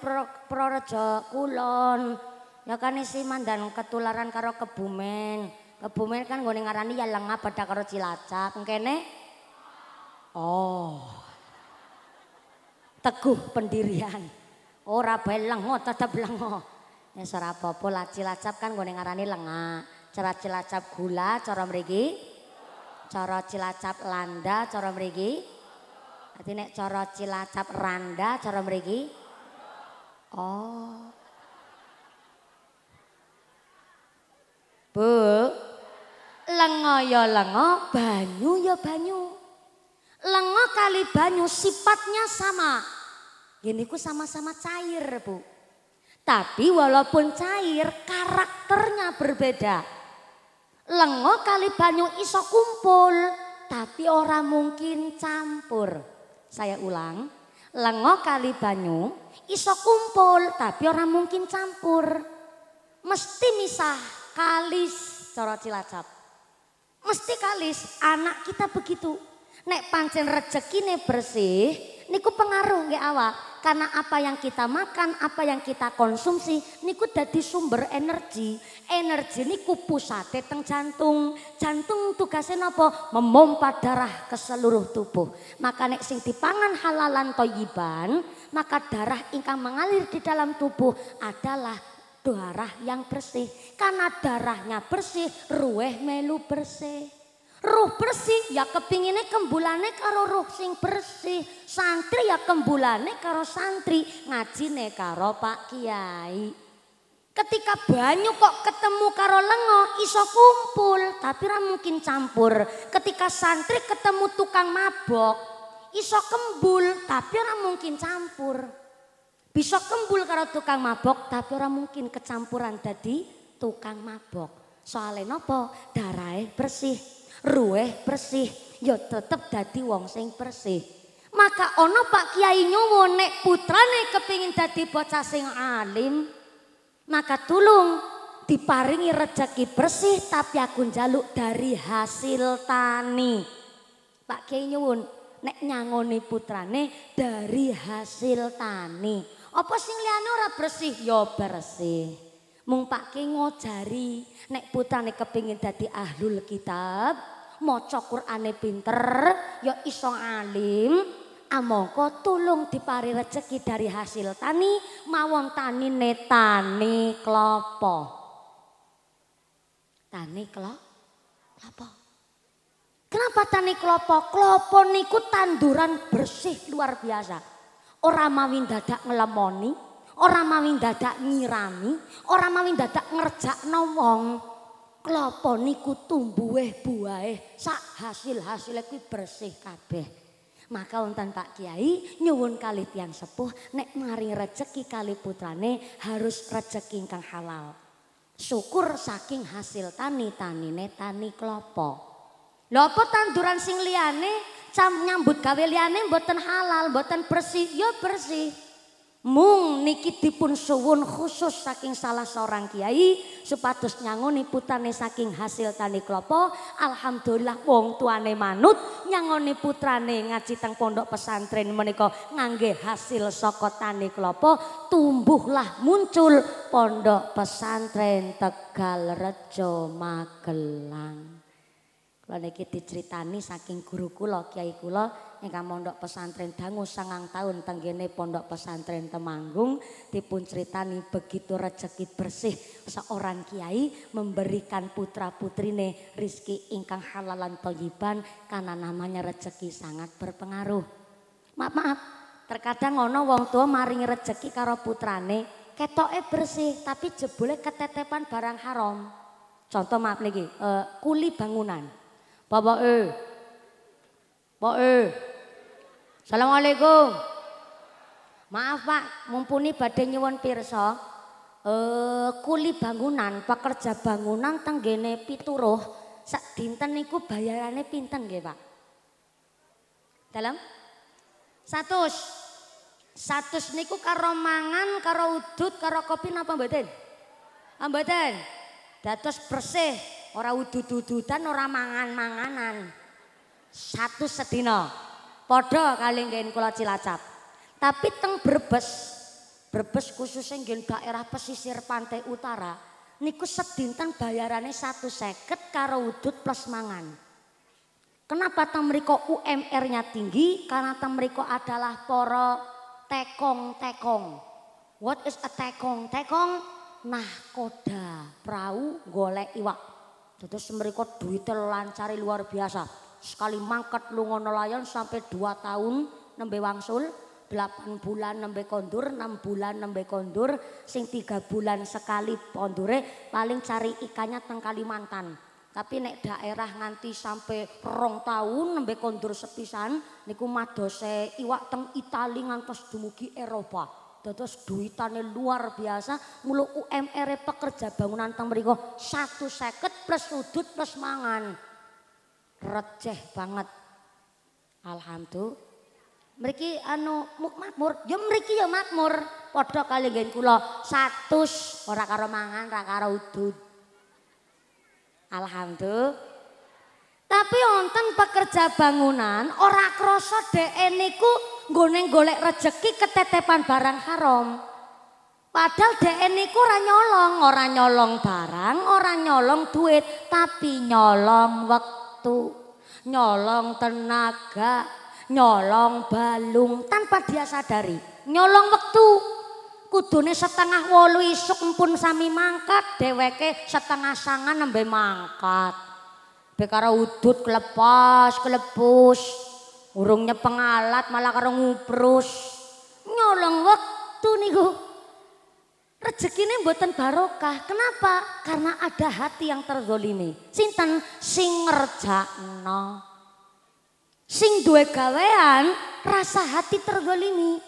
prorejo kulon. Ya kan isi mandan ketularan karo kebumen. Kebumen kan gue ngarani ya lengah pada karo cilacak. Mungkin Oh. Teguh pendirian. Ora oh, bae lengo tetep lengo. Ya ora apa-apa lah Cilacap kan gone ngarani lenga. Cara Cilacap gula, cara mriki cara Cilacap landa, cara mriki. Dadi nek cara Cilacap randa, cara mriki. Oh. Bu, lengo ya lengo, banyu ya banyu. Lengo kali banyu sifatnya sama. Gini ku sama-sama cair bu. Tapi walaupun cair karakternya berbeda. Lengo kali banyu iso kumpul. Tapi orang mungkin campur. Saya ulang. Lengo kali banyu iso kumpul. Tapi orang mungkin campur. Mesti misah kalis. Coro cilacap. Mesti kalis anak kita begitu Nek pancen rezeki nih bersih, niku pengaruh nggak awak. Karena apa yang kita makan, apa yang kita konsumsi, niku dadi sumber energi. Energi niku pusat teng jantung. Jantung tugasnya nopo Memompa darah ke seluruh tubuh. Maka nek sing dipangan halalan toyiban, maka darah ingkang mengalir di dalam tubuh adalah darah yang bersih. Karena darahnya bersih, ruweh melu bersih. Ruh bersih ya kepinginnya kembulane karo ruh sing bersih. Santri ya kembulane karo santri, ngajine karo Pak Kiai. Ketika banyu kok ketemu karo lengo iso kumpul, tapi ra mungkin campur. Ketika santri ketemu tukang mabok, iso kembul, tapi ra mungkin campur. Bisa kembul karo tukang mabok, tapi ora mungkin kecampuran tadi tukang mabok. Soale nopo? Darahe bersih ruweh bersih ya tetep dadi wong sing bersih. Maka ono Pak Kiai nyuwun nek putrane kepingin dadi bocah sing alim, maka tulung diparingi rejeki bersih tapi aku njaluk dari hasil tani. Pak Kiai nyuwun nek nyangoni putrane dari hasil tani. Apa sing liyane ora bersih? Ya bersih. Mung pake ngojari nek putrane kepingin dadi ahlul kitab, maca Qur'ane pinter, ya iso alim, amangka tulung dipari rejeki dari hasil tani mawon tani netani klopo. Tani klo, klopo. Kenapa tani klopo? Klopo niku tanduran bersih luar biasa. Ora mawi dadak ngelemoni. Orang mawi dadak ngirami, orang mawi dadak ngerjak wong. Klapa niku buah-buah buahe sak hasil hasil kuwi bersih kabeh. Maka untan Pak Kiai nyuwun kali tiang sepuh nek mari rezeki kali putrane harus rezeki ingkang halal. Syukur saking hasil tani tanine tani klopo. Lho tanduran sing liane cam nyambut gawe liane mboten halal, boten bersih, yo ya bersih. Mung niki dipun suwun khusus saking salah seorang kiai supados nyangoni putrane saking hasil tani klopo. Alhamdulillah wong tuane manut nyangoni putrane ngaji teng pondok pesantren menika ngangge hasil saka tani klopo tumbuhlah muncul pondok pesantren Tegal Rejo Magelang. Kula niki diceritani saking guru kula kiai kula ingkang mondok pesantren dangu sangang tahun tenggene pondok pesantren Temanggung dipun ceritani begitu rezeki bersih seorang kiai memberikan putra putrine rizki ingkang halalan toyiban karena namanya rezeki sangat berpengaruh maaf maaf terkadang ono wong tua maring rezeki karo putrane ketoke bersih tapi jebule ketetepan barang haram contoh maaf lagi uh, eh, kuli bangunan Bapak eh Pak eh Assalamualaikum. Maaf Pak, mumpuni badhe nyuwun pirsa. Eh kuli bangunan, pekerja bangunan tenggene pituruh sak dinten niku bayarane pinten nggih Pak? Dalam? Satu, satu niku karo mangan, karo udut, karo kopi napa mboten? Ah, mboten. Dados bersih, ora udut-udutan, ora mangan-manganan. Satu sedina. Podo kali nggih kula Cilacap. Tapi teng Brebes, Brebes yang nggih daerah pesisir pantai utara niku sedinten bayarannya satu seket karo udut plus mangan. Kenapa teng mereka UMR-nya tinggi? Karena teng mereka adalah poro tekong-tekong. What is a tekong? Tekong Nah, koda perahu golek iwak. Terus mereka duitnya lancari luar biasa sekali mangkat lunga nelayan sampai dua tahun nembe wangsul 8 bulan nembe kondur, 6 bulan nembe kondur, sing tiga bulan sekali kondure paling cari ikannya teng Kalimantan. Tapi nek daerah nganti sampai rong tahun nembe kondur sepisan niku madose iwak teng Itali ngantos dumugi Eropa. Dados duitannya luar biasa, mulu UMR pekerja bangunan teng satu seket plus sudut plus mangan receh banget. Alhamdulillah. Mereka anu makmur, ya mereka ya makmur. Podok kali gen kula orang ora karo mangan, ora karo udud. Alhamdulillah. Tapi wonten pekerja bangunan ora krasa dhek niku nggone golek rejeki ketetepan barang haram. Padahal dhek niku ora nyolong, ora nyolong barang, ora nyolong duit, tapi nyolong wektu nyolong tenaga, nyolong balung tanpa dia sadari. Nyolong waktu. Kudune setengah wolu isuk pun sami mangkat, dheweke setengah sangan nembe mangkat. Bekara udut kelepas, kelepus. urungnya pengalat malah karo nguprus. Nyolong nih niku. Rezeki ini buatan barokah. Kenapa? Karena ada hati yang terzolimi. Sinten sing no, Sing duwe gawean rasa hati terzolimi.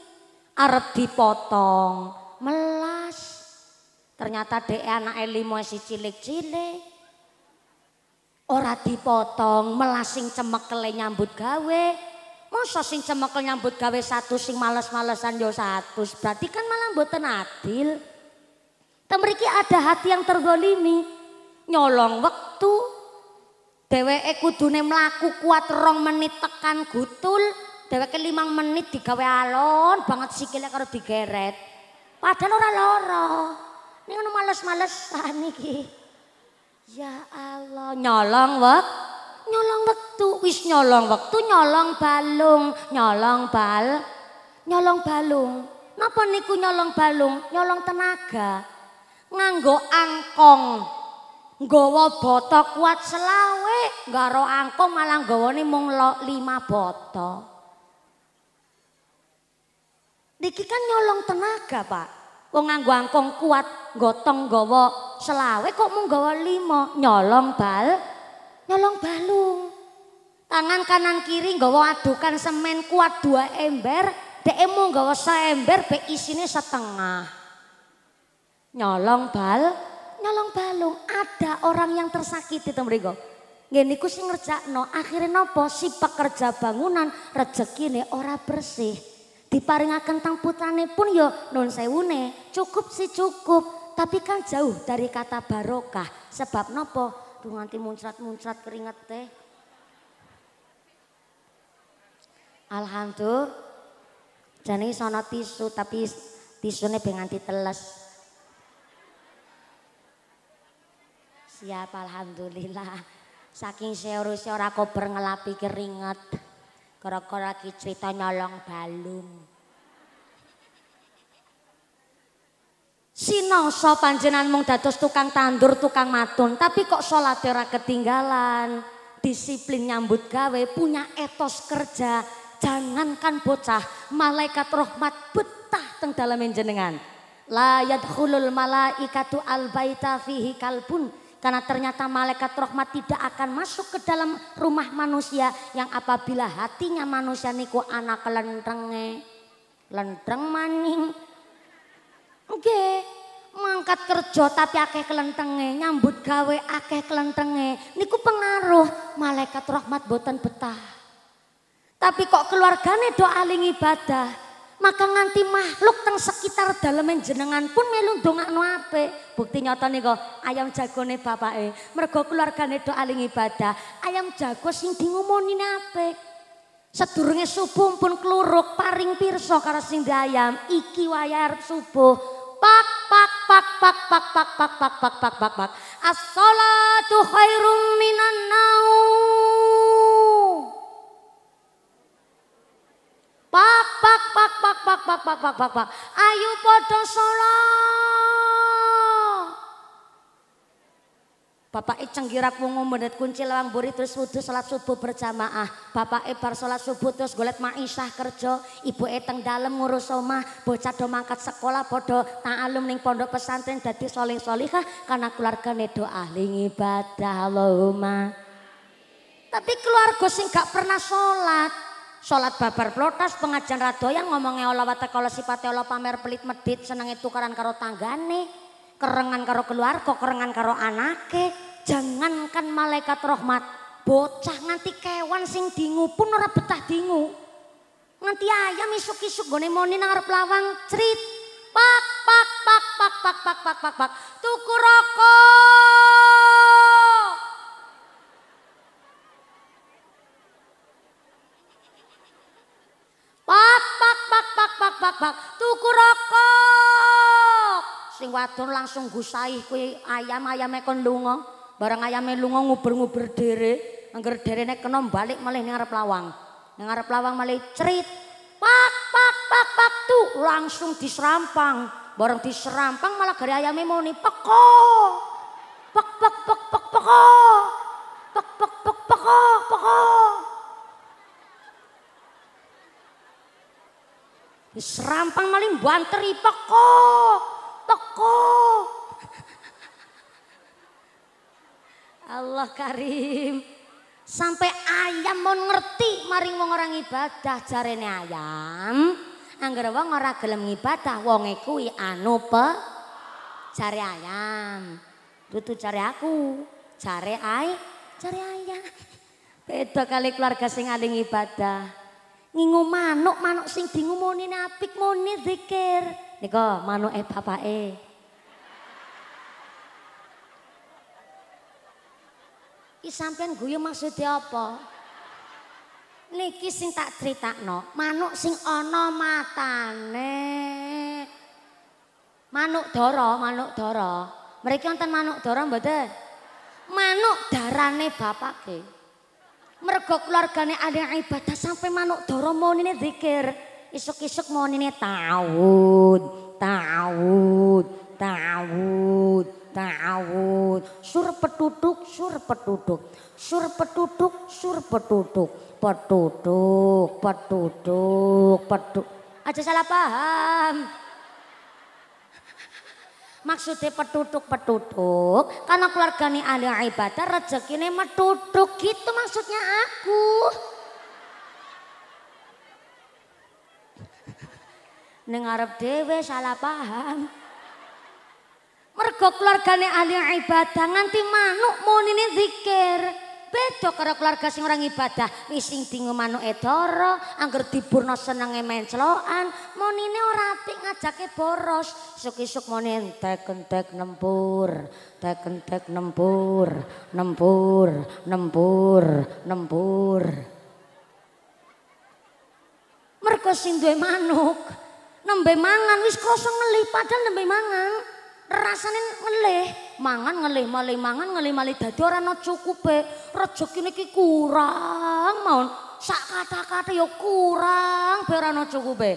Arep dipotong, melas. Ternyata dhek anak limo si cilik-cilik. Ora dipotong, melas sing cemekele nyambut gawe. Masa sing cemekel nyambut gawe satu sing males-malesan yo satu. Berarti kan malah buatan adil. Temeriki ada hati yang tergolimi, nyolong waktu, Dewa kudune melaku kuat rong menit tekan gutul, ke limang menit digawe alon banget sikile karo digeret. Padahal orang loro. Ini ngono males-malesan iki. Ya Allah, nyolong waktu, nyolong waktu, wis nyolong waktu, nyolong balung, nyolong bal, nyolong balung. Napa niku nyolong balung? Nyolong tenaga nganggo angkong. Nggawa botok kuat selawe, Garo angkong malah nih mung lima botol. Diki kan nyolong tenaga, Pak. Wong nganggo angkong kuat, gotong gowo selawe kok mung gowo lima, nyolong bal, nyolong balung. Tangan kanan kiri gowo adukan semen kuat dua ember, dhek mung nggawa seember be isine setengah. Nyolong bal, nyolong balung. Ada orang yang tersakiti temen Gini Nggih niku no akhirnya no napa si pekerja bangunan nih ora bersih. diparingakan tang putane pun yo saya sewune, cukup si cukup, tapi kan jauh dari kata barokah. Sebab nopo tuh nganti muncrat-muncrat keringet teh. Alhamdulillah. jadi sono tisu tapi tisu ben penganti teles. siap alhamdulillah. Saking seurus ora kober ngelapi keringet. Kora-kora ki cerita nyolong balung. Sinoso panjenan mung datus tukang tandur, tukang matun, tapi kok sholat ora ketinggalan. Disiplin nyambut gawe, punya etos kerja. Jangankan bocah, malaikat rahmat betah teng dalam jenengan. La yadkhulul malaikatu albaita fihi kalbun karena ternyata malaikat rahmat tidak akan masuk ke dalam rumah manusia yang apabila hatinya manusia niku anak lentenge, lenteng maning. Oke, mangkat kerja tapi akeh kelentenge, nyambut gawe akeh kelentenge. Niku pengaruh malaikat rahmat boten betah. Tapi kok keluargane doa aling ibadah maka nganti makhluk teng sekitar dalam jenengan pun melu ndongakno apik. Bukti nyata niku ayam nih bapak eh, mergo keluargane itu aling ibadah, ayam jago sing diumoni apik. Sedurunge subuh pun keluruk paring pirso karo sing ayam, iki wayar subuh. Pak pak pak pak pak pak pak pak pak pak pak pak. As-salatu khairum minan naum. Pak pak pak pak pak pak pak pak pak pak. Ayu podo solo. Bapak E cenggirak wungu mendet kunci lawang buri terus wudhu salat subuh berjamaah. Bapak E bar sholat subuh terus golet maisah kerja. Ibu E teng dalem ngurus omah. Bocah do mangkat sekolah podo alum ning pondok pesantren dadi soling solihah. Karena keluarga nedo ahli ibadah Allahumma. Tapi keluarga sing gak pernah sholat sholat babar plotas, pengajian radoyan ngomongnya olah kalau sifatnya olah pamer pelit medit, itu karan karo tanggane, kerengan karo keluarga, kerengan karo anake, jangankan malaikat rahmat, bocah nanti kewan sing dingu pun ora betah dingu. nanti ayam isuk-isuk gone moni nang arep lawang crit. Pak pak pak pak pak pak pak pak pak tuku rokok. babak tuku Sing wadon langsung gusahi kuwi ayam-ayame kon lunga. Bareng ayame lunga nguber-nguber dhere, angger dherene kena balik malih ning arep lawang. Ning arep lawang malih crit. Pak pak pak pak tu langsung disrampang. Bareng disrampang malah gara ayame muni peko. Pek Pak pak pak peko. Pek, pek, Serampang maling banteri teko, teko. Allah karim. Sampai ayam mau ngerti maring wong orang ibadah jarene ayam. Anggara wong ora gelem ngibadah wong kuwi anu pe jare ayam. Tutu cari aku, Cari ai, Cari ayam. Beda kali keluarga sing aling ibadah. ngingu manuk manuk sing dingu moni apik moni zikir niko manuk eh papa e. Ki sampean guyu maksud apa? Niki sing tak critakno, manuk sing ana matane. Manuk doro, manuk doro. Mriki wonten manuk doro, mboten? Manuk darane bapake. mergo keluargane ada ibadah sampai manuk doro mau ini zikir isuk-isuk mau ini ta'awud ta'awud ta'awud ta'awud sur petuduk sur petuduk sur petuduk sur petuduk petuduk petuduk petuduk aja salah paham Maksudnya petutuk-petutuk, karena keluargane ahli ibadah rezekine metutuk gitu maksudnya aku. Ning arep dhewe salah paham. Mergo keluargane ahli ibadah nganti manuk munine zikir. Beda karo keluarga sing orang ibadah, wis sing dingo manuke dara, angger diburno senenge menclokan, monine ora apik ngajake boros. sok suk moni entek-entek nempur, entek-entek nempur, nempur, nempur, nempur. Mergo sing duwe manuk nembe mangan wis kosong ngelih padahal nembe mangan. rasane ngelih mangan ngelih malih mangan ngelih mali-mali, dadi ora ana cukupe rejeki niki kurang mawon sak kata-kata ya kurang ora ana cukupe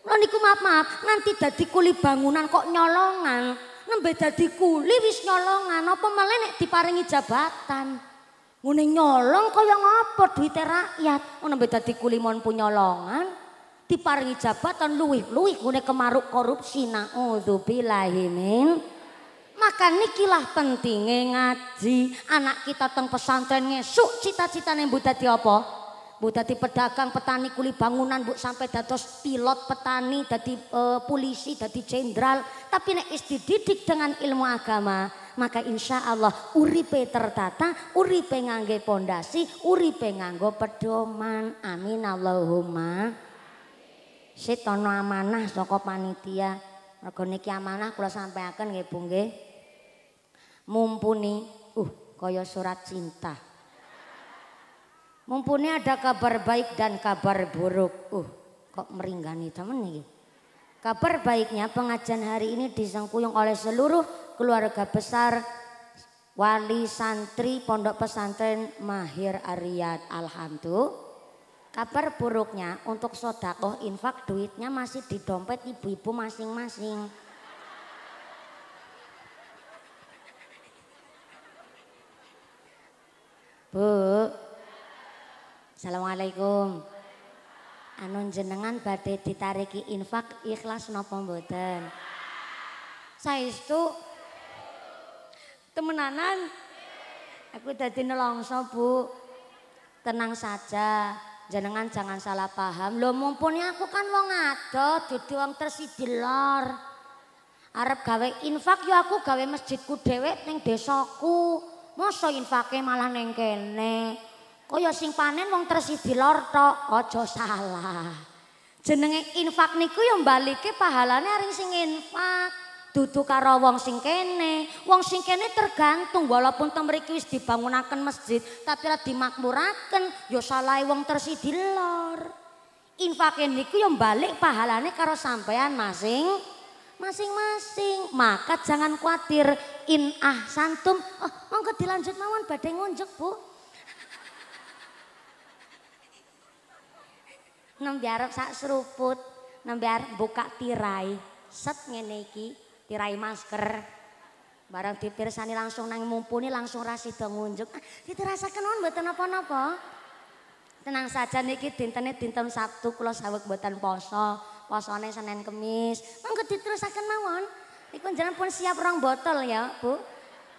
lha niku maaf-maaf nanti dadi kuli bangunan kok nyolongan nembe dadi kuli wis nyolongan apa malah nek diparingi jabatan ngene nyolong kaya ngapa duite rakyat ngono oh, nembe dadi kuli mon pun nyolongan diparingi jabatan luwih-luwih gune kemaruk korupsi naudzubillahi min maka nikilah pentingnya ngaji anak kita teng pesantren ngesuk cita-citane mbok dadi apa mbok dadi pedagang petani kuli bangunan mbok sampai dados pilot petani dadi uh, polisi dadi jenderal tapi nek wis dididik dengan ilmu agama maka insya Allah uripe tertata, uripe ngangge pondasi, uripe nganggo pedoman. Amin Allahumma sit ana amanah saka panitia. Mergo niki amanah kula sampai nggih Bu nggih. Mumpuni uh kaya surat cinta. Mumpuni ada kabar baik dan kabar buruk. Uh kok meringgani temen nih. Kabar baiknya pengajian hari ini disengkuyung oleh seluruh keluarga besar wali santri pondok pesantren Mahir Ariyad. Alhamdulillah. Kabar buruknya untuk sodakoh infak duitnya masih di dompet ibu-ibu masing-masing. Bu, Assalamualaikum. Anu jenengan badai ditariki infak ikhlas nopo mboten. Saya itu temenanan. Aku udah nelongso bu. Tenang saja, jenengan jangan salah paham. Lo mumpuni aku kan wong ngado, dudu wong tersidilor. Arab gawe infak yo aku gawe masjidku dewek neng desoku. Masa infake malah neng kene. Kaya sing panen wong tersidilor tok, aja salah. Jenenge infak niku yo balike pahalane aring sing infak. dudu karo wong sing kene. Wong sing kene tergantung walaupun temriki wis dibangunaken masjid tapi ora dimakmuraken ya salahe wong tersidi lor. Infake niku ya balik pahalane karo sampean masing masing-masing. Maka jangan khawatir in ah santum. Oh, monggo dilanjut mawon badhe ngunjuk, Bu. Nembe arep sak seruput, nembe arep buka tirai. Set ngene iki tirai masker barang dipirsani langsung nang mumpuni langsung rasi ngunjuk ah, diterasakan on buatan apa napa tenang saja niki dintene dinten Sabtu kula saweg buatan poso posone Senin Kemis monggo diterusaken mawon niku jalan pun siap rong botol ya Bu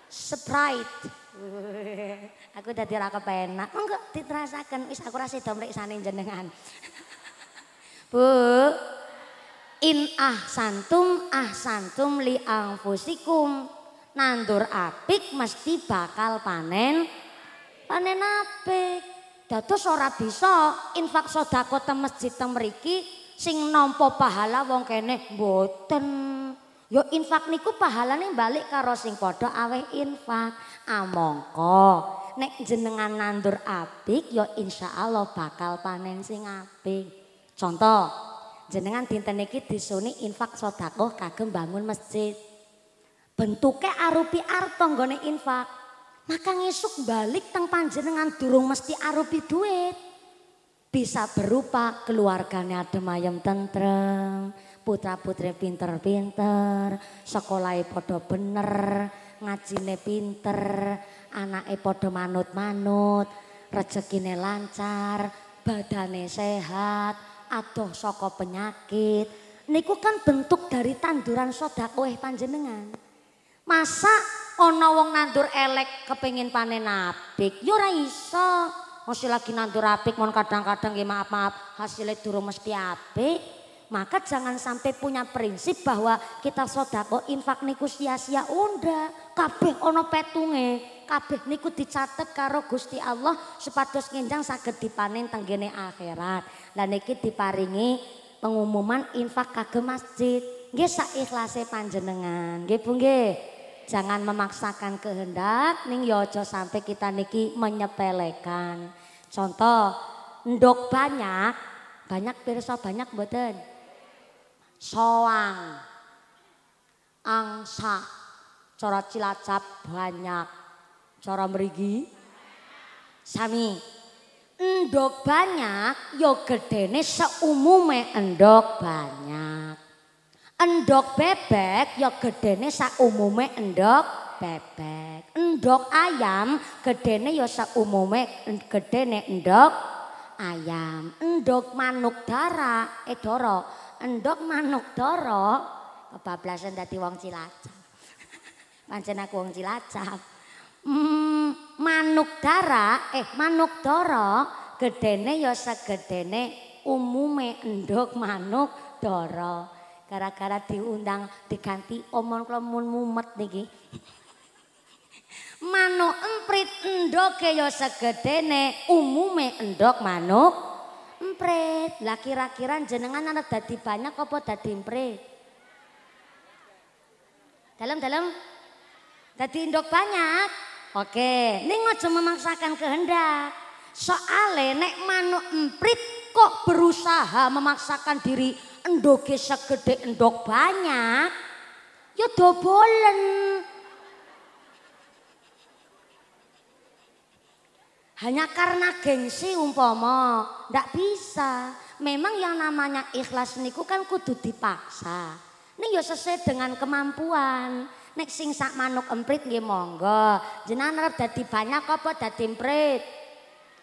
Sprite aku dadi ra kepenak monggo diterasaken wis aku rasido mriksani jenengan Bu In ahsantum ahsantum li anfusikum. Nandur apik mesti bakal panen panen apik. Dados ora bisa infak sodako te masjid temriki sing nompo pahala wong kene mboten. yo ya infak niku pahalane balik karo sing padha aweh infak. amongko, ah, nek jenengan nandur apik yo ya insya Allah bakal panen sing apik. Contoh jenengan dinten iki disuni infak sodakoh kagem bangun masjid. Bentuknya arupi arto nggone infak. Maka ngisuk balik teng panjenengan durung mesti arupi duit. Bisa berupa keluarganya adem ayem tentrem, putra-putri pinter-pinter, sekolah podo bener, ngajine pinter, anak podo manut-manut, rezekine lancar, badane sehat, adoh soko penyakit. Niku kan bentuk dari tanduran sodakoh panjenengan. Masa ono wong nandur elek kepingin panen apik, Yura ya iso. masih lagi nandur apik mohon kadang-kadang ya maaf-maaf hasilnya durung mesti apik. Maka jangan sampai punya prinsip bahwa kita sodako infak niku sia-sia unda. Kabeh ono petunge, kabeh niku dicatat karo Gusti Allah sepatus ngenjang sakit dipanen tenggene akhirat. Lah niki diparingi pengumuman infak kagem masjid. Nggih saikhlase panjenengan. Nggih Bu nggih. Jangan memaksakan kehendak ning ya aja sampai kita niki menyepelekan. Contoh ndok banyak, banyak pirsa banyak mboten. Soang. Angsa. Cara Cilacap banyak. Cara rigi, sami endok banyak ya gedene seumume endok banyak endok bebek ya gedene seumume endok bebek endok ayam gedene ya seumume gedene endok ayam endok manuk dara eh doro endok manuk doro kebablasan dadi wong cilacap pancen aku wong cilacap manuk dara eh manuk doro gedene ya segedene umume endok manuk doro gara-gara diundang diganti omong kalau mumet niki manuk emprit endok ya segedene umume endok manuk emprit lah kira-kira jenengan anak dadi banyak apa dadi emprit dalam-dalam dadi endok banyak Oke, ini aja memaksakan kehendak. Soale nek manuk emprit kok berusaha memaksakan diri endoge segede endok banyak, ya dobolen. Hanya karena gengsi umpomo, ndak bisa. Memang yang namanya ikhlas niku kan kudu dipaksa. Ini ya sesuai dengan kemampuan. Nek sing sak manuk emprit nggih monggo. Jenengan arep dadi banyak apa dadi emprit?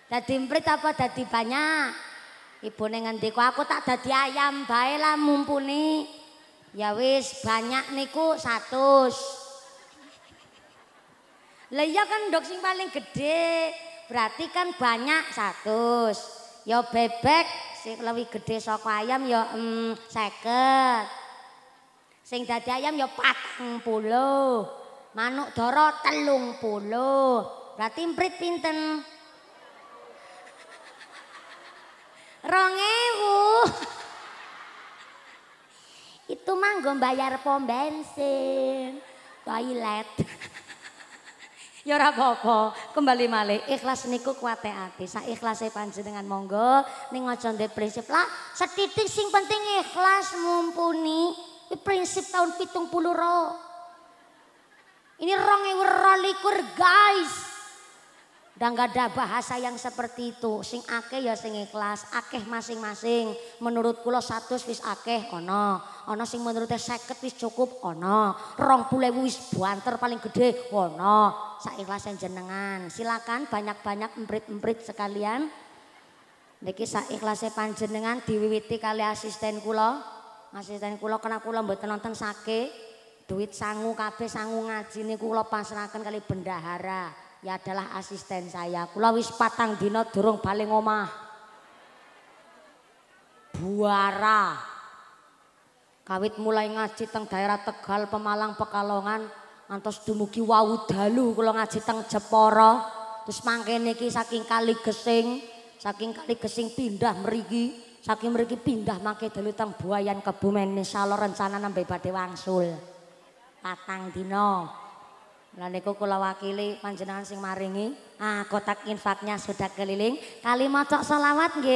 Dadi emprit apa dadi banyak? Ibune ngendi kok aku tak dadi ayam bae lah mumpuni. Ya wis banyak niku 100. Lah iya kan dok sing paling gede, berarti kan banyak satus. Ya bebek sing lebih gede saka ayam ya mm, 50. Sing dadi ayam ya patang puluh. Manuk doro telung puluh. Berarti mprit pinten? Rong ewu. Itu mah bayar pom bensin. Toilet. ya ora apa kembali malih. Ikhlas niku kuwate ati. Sak ikhlase panjenengan monggo ning aja ndek prinsip lah. Setitik sing penting ikhlas mumpuni. Ini prinsip tahun pitung puluh ro. Ini rong likur guys. Dan gak ada bahasa yang seperti itu. Sing akeh ya sing ikhlas. Akeh masing-masing. Menurut kulo satu wis akeh ono. Ono sing menurutnya seket wis cukup ono. Rong pule wis banter paling gede ono. yang jenengan. Silakan banyak-banyak emprit-emprit sekalian. Niki ikhlasnya panjenengan diwiwiti kali asisten kulo. ngasihane kula kena kula mboten wonten sake duit sangu kabeh sangu ngaji niku kula pasrahaken kali bendahara ya adalah asisten saya kula wis patang dina durung bali omah buara kawit mulai ngaji teng daerah Tegal Pemalang Pekalongan ngantos dumugi wau dalu kula ngaji teng Jepara terus mangkene iki saking kali gesing saking kali gesing pindah mriki saking mereka pindah maki dulu teng Buayan Kebumen insyaallah rencana nambah batu wangsul. Patang dino, Lah niku kula wakili panjenengan sing maringi. Ah kotak infaknya sudah keliling. Kali maca selawat g,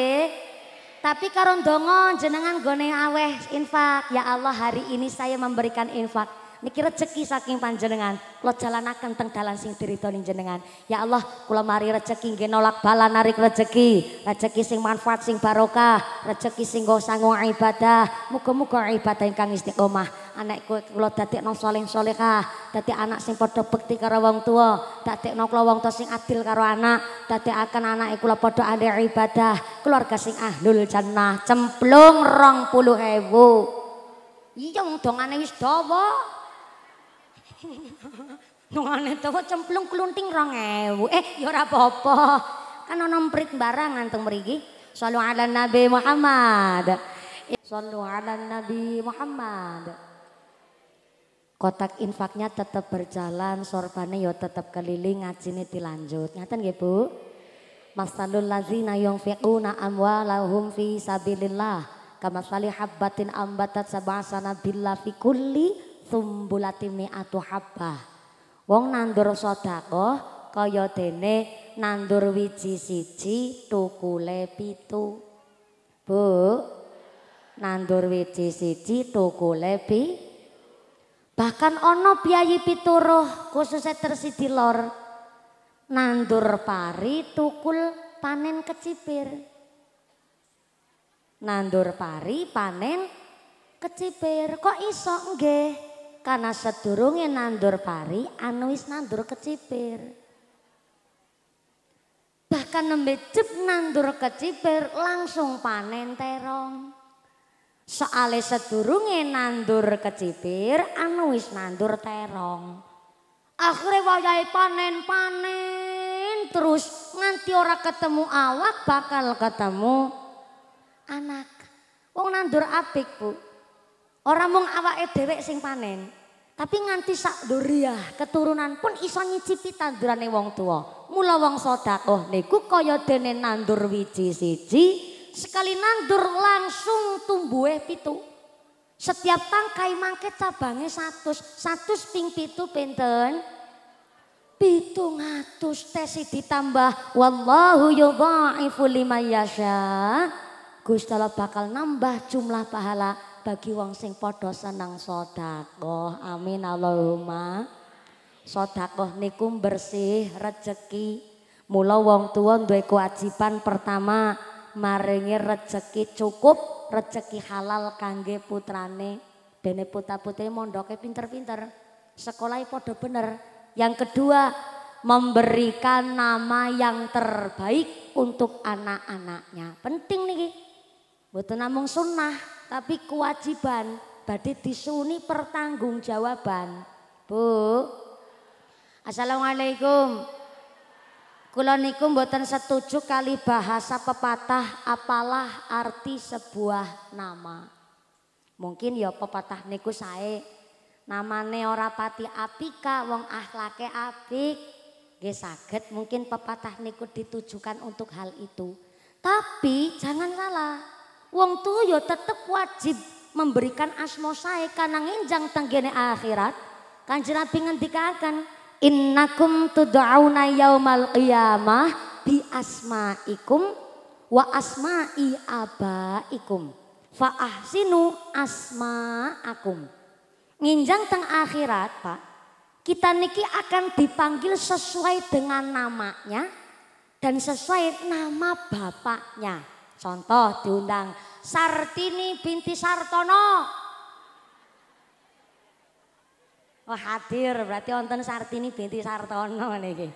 Tapi karo dongon jenengan gone aweh infak. Ya Allah hari ini saya memberikan infak niki rezeki saking panjenengan kula jalanaken teng dalan sing dirita jenengan ya Allah kula mari rezeki nggih nolak bala narik rezeki rezeki sing manfaat sing barokah rezeki sing go sanggung ibadah muga-muga ibadah ingkang istiqomah anak kowe kula dadekno saleh salehah dadi anak sing padha bekti karo wong tuwa dadekno kula wong tuwa sing adil karo anak dadekaken anake kula padha ahli ibadah keluarga sing ahlul jannah cemplung 20000 Iya wong dongane wis dawa. Nungane dawa cemplung kelunting rong 2000. Eh, ya ora apa-apa. Kan ana mprit barang antung mriki. Shallu ala Nabi Muhammad. Shallu ala Nabi Muhammad. Kotak infaknya tetap berjalan, sorbannya yo tetap keliling, ngajine dilanjut. Ngatain gak Bu? Masalul lazina amwa amwalahum fi sabilillah. Kamasali habbatin ambatat sab'a billah fi kulli Tumbulatimi atu habbah. Wong nandur sedekah kaya dene nandur wiji siji tukule pitu. Bu, nandur wiji siji tukule bi. Bahkan ono biayi pituruh khususnya tersidi lor. Nandur pari tukul panen kecipir. Nandur pari panen kecipir. Kok iso nggih? karena sedurunge nandur pari anu wis nandur kecipir. Bahkan nembe nandur kecipir langsung panen terong. Soale sedurunge nandur kecipir anu wis nandur terong. Akhire wayahe panen-panen terus nganti ora ketemu awak bakal ketemu anak. Wong nandur apik, Bu. Orang mung awak dhewek sing panen, tapi nganti sak duriah keturunan pun iso nyicipi tandurane wong tua. Mula wong sodakoh niku kaya dene nandur wiji siji, sekali nandur langsung tumbuhe pitu. Setiap tangkai mangke cabangnya satu, satu ping pitu pinten. Pitu ngatus tesi ditambah. Wallahu yudha'ifu lima yasha. gus Allah bakal nambah jumlah pahala bagi wong sing padha seneng sedekah. Amin Allahumma. Sedekah nikum bersih rezeki. Mula wong tua duwe kewajiban pertama maringi rezeki cukup, rezeki halal kangge putrane. Dene putra-putri mondoke pinter-pinter, sekolah e podo bener. Yang kedua, memberikan nama yang terbaik untuk anak-anaknya. Penting nih, butuh namung sunnah. Tapi kewajiban berarti disuni pertanggungjawaban. Bu. Assalamualaikum. Kulonikum buatan setuju kali bahasa pepatah apalah arti sebuah nama. Mungkin ya pepatah niku sae. nama ora pati apika wong akhlake apik. Nggih saged mungkin pepatah niku ditujukan untuk hal itu. Tapi jangan salah wong tuyo tetep wajib memberikan asmo saya e karena nginjang tenggene akhirat. Kanjeng Nabi ngendikaken, "Innakum tud'auna yaumal qiyamah bi asma'ikum wa asma'i abaikum." Fa ahsinu asma'akum. Nginjang teng akhirat, Pak. Kita niki akan dipanggil sesuai dengan namanya dan sesuai nama bapaknya. Contoh diundang Sartini binti Sartono. Oh hadir berarti wonten Sartini binti Sartono niki.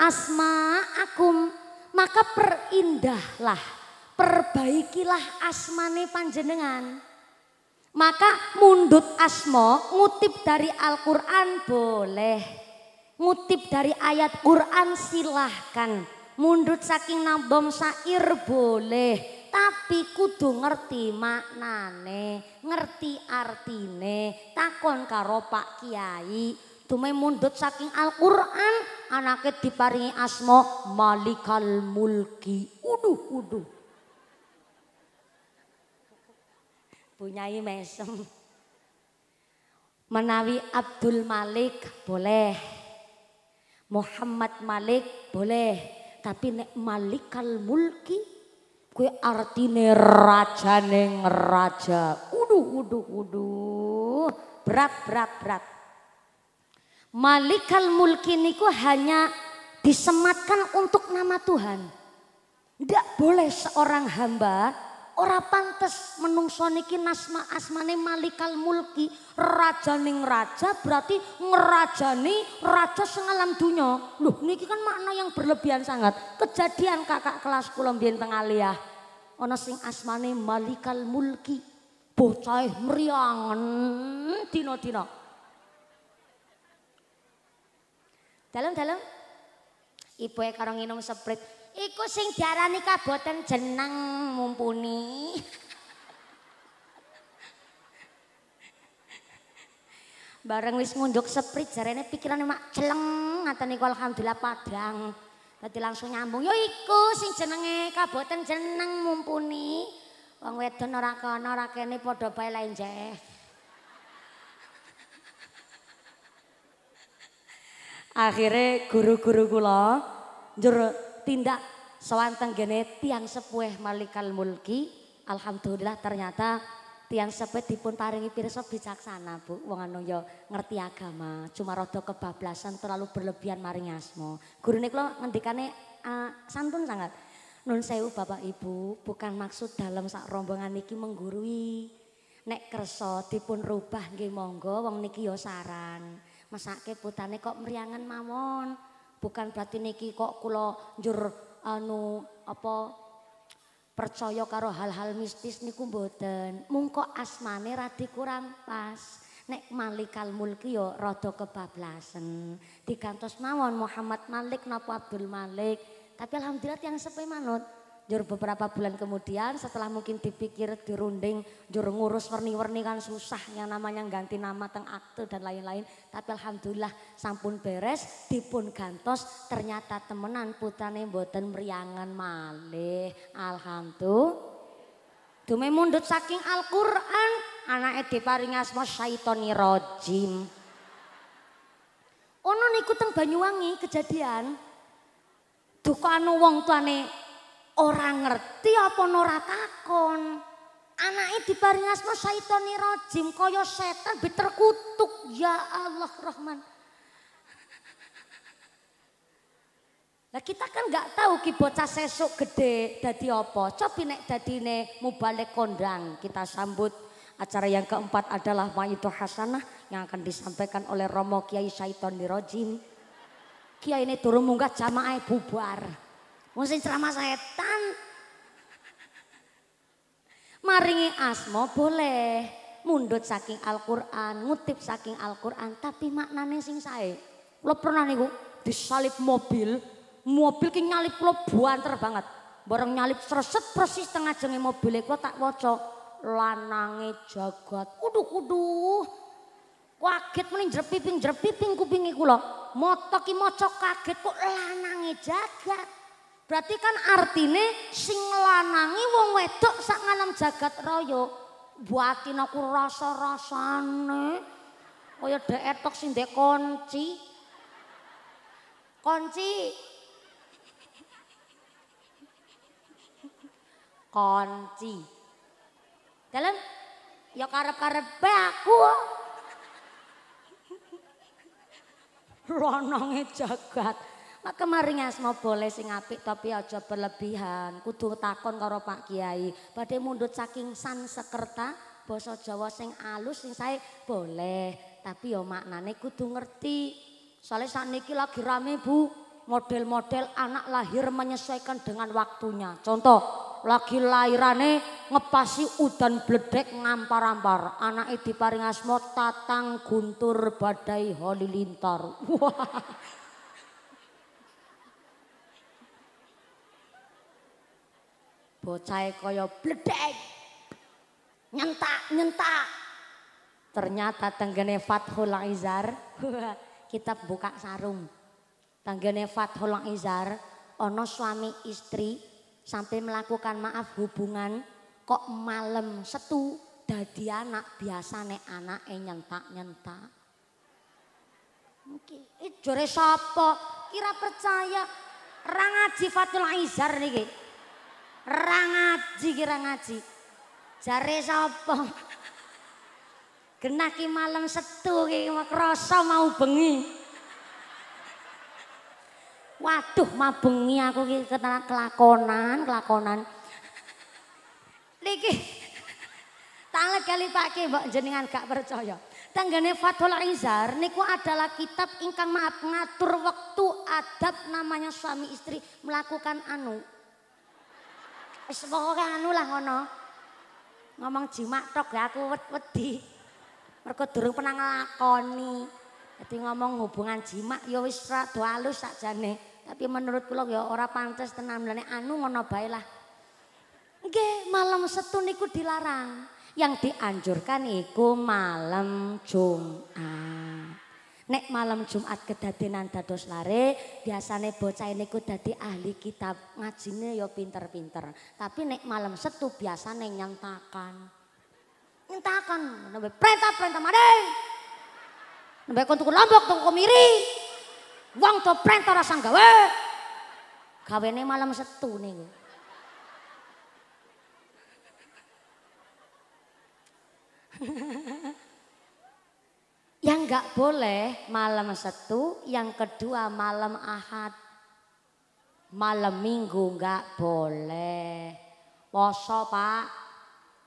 asma akum maka perindahlah, perbaikilah asmane panjenengan. Maka mundut asmo ngutip dari Al-Quran boleh. Ngutip dari ayat Quran silahkan mundut saking nambom sair boleh tapi kudu ngerti maknane ngerti artine takon karo Pak Kiai dume mundut saking Al-Qur'an anake diparingi asma Malikal Mulki uduh uduh punyai mesem menawi Abdul Malik boleh Muhammad Malik boleh tapi nek malikal mulki kue artine raja neng raja, Uduh, uduh, uduh. Berat, berat, berat. Malikal mulki niku hanya disematkan untuk nama Tuhan. Tidak boleh seorang hamba ora pantes menungso niki nasma asmane Malikal Mulki, raja ning raja berarti ngerajani raja sengalam dunya. Loh, niki kan makna yang berlebihan sangat. Kejadian kakak kelas kula tengah teng sing asmane Malikal Mulki. Bocah meriangan dino dino Dalam-dalam ya karo nginum seprit Iku sing diarani kaboten jeneng mumpuni. Bareng wis ngunduk seprit jarene pikirane mak celeng ngaten niku alhamdulillah padang. Dadi langsung nyambung. Yo, iku sing jenenge kaboten jeneng mumpuni. Wong wedon ora kono ora kene padha bae lenjeh. akhirnya guru-guru kula njur tindak sewanteng gene yang sepueh malikal mulki alhamdulillah ternyata tiang sepet dipun paringi pirsa bijaksana Bu wong anu yo ya ngerti agama cuma rada kebablasan terlalu berlebihan maring Guru gurune kula ngendikane uh, santun sangat nun sewu Bapak Ibu bukan maksud dalam sak rombongan niki menggurui nek kerso dipun rubah nggih monggo wong niki yo ya saran mesake putane kok meriangan mawon bukan berarti niki kok kulo jur anu apa percaya karo hal-hal mistis niku mboten. mungko asmane radi kurang pas. Nek Malikal Mulki yo ya rada kebablasan. Digantos mawon Muhammad Malik napa Abdul Malik. Tapi alhamdulillah yang sepe manut jur beberapa bulan kemudian setelah mungkin dipikir dirunding jur ngurus werni-werni kan susah yang namanya ganti nama teng akte dan lain-lain tapi alhamdulillah sampun beres dipun gantos ternyata temenan putane mboten meriangan malih alhamdulillah dume mundut saking Al-Qur'an anake diparingi asma syaitoni rajim ono niku teng Banyuwangi kejadian dukane anu wong tuane Orang ngerti apa Nora takon. Anake diparing asma Saitoni rojim koyo setan biterkutuk. Ya Allah Rahman. Nah kita kan nggak tahu ki bocah sesuk gede dadi apa. Coba nek dadine mubalek kondang kita sambut acara yang keempat adalah Ma'idu Hasanah yang akan disampaikan oleh Romo Kiai Saiton Dirojim. Kiai ini turun munggah jamaah bubar. Mesti ceramah setan. Maringi asmo boleh. Mundut saking Al-Quran, ngutip saking Al-Quran. Tapi maknanya sing saya. Lo pernah nih disalip mobil. Mobil ki nyalip lo buanter banget. Barang nyalip sreset persis tengah jengi mobilnya e, Gue tak wocok. Lanange jagat. Kudu kudu. Kaget piping, jerep piping kupingi kulo. Motoki mocok kaget kok lanange jagat. Berarti kan artine sing lanangi wong wedok sak ngalam jagat raya. Buatin aku rasa-rasane kaya dhek etok sing ndek kunci. Kunci. Kunci. Dalam ya karep-karepe aku. Lononge jagat. Maka maring asma boleh sing apik tapi aja berlebihan. Kudu takon karo Pak Kiai. Badhe mundut saking san sekerta, basa Jawa sing alus sing saya boleh, tapi yo maknane kudu ngerti. Soalnya saat niki lagi rame Bu, model-model anak lahir menyesuaikan dengan waktunya. Contoh, lagi lahirane ngepasi udan bledek ngampar-ampar. itu diparing asma Tatang Guntur Badai Holilintar. Wah. Bocai e kaya bledek. Nyentak, nyentak. Ternyata tenggene Fathul Izar, kita buka sarung. Tenggene Fathul Izar, ono suami istri sampai melakukan maaf hubungan kok malam setu dadi anak biasa nek anak eh nyentak-nyentak. Iki jore sapa? Kira percaya Rangaji Fatul Izar niki. Rangaji ki rangaji. Jare sapa? Genah ki malam setu ki krasa mau bengi. Waduh mabengi aku ki kelakonan, kelakonan. Niki tak kali pakai mbok jenengan gak percaya. Tanggane Fathul Izar niku adalah kitab ingkang maaf ngatur waktu adab namanya suami istri melakukan anu Wis pokoke anu lah ngono. Ngomong jimat tok ya aku wedi. Mergo durung pernah nglakoni. Dadi ngomong hubungan jimat ya wis rada alus sakjane. Tapi menurut kula ya ora pantes tenan mlene anu ngono bae lah. Nggih, malam setu niku dilarang. Yang dianjurkan iku malam Jumat. Nek malam Jumat kedadenan dados lare, biasane bocah niku dadi ahli kitab, ngajine ya pinter-pinter. Tapi nek malam setu biasane nyantakan. nyentakan nembe perintah-perintah madeng. Nembe kon tuku lombok tuku miri. Wong do perintah rasa gawe. Gawene malam setu niku. Yang nggak boleh malam satu, yang kedua malam ahad. Malam minggu nggak boleh. Poso pak,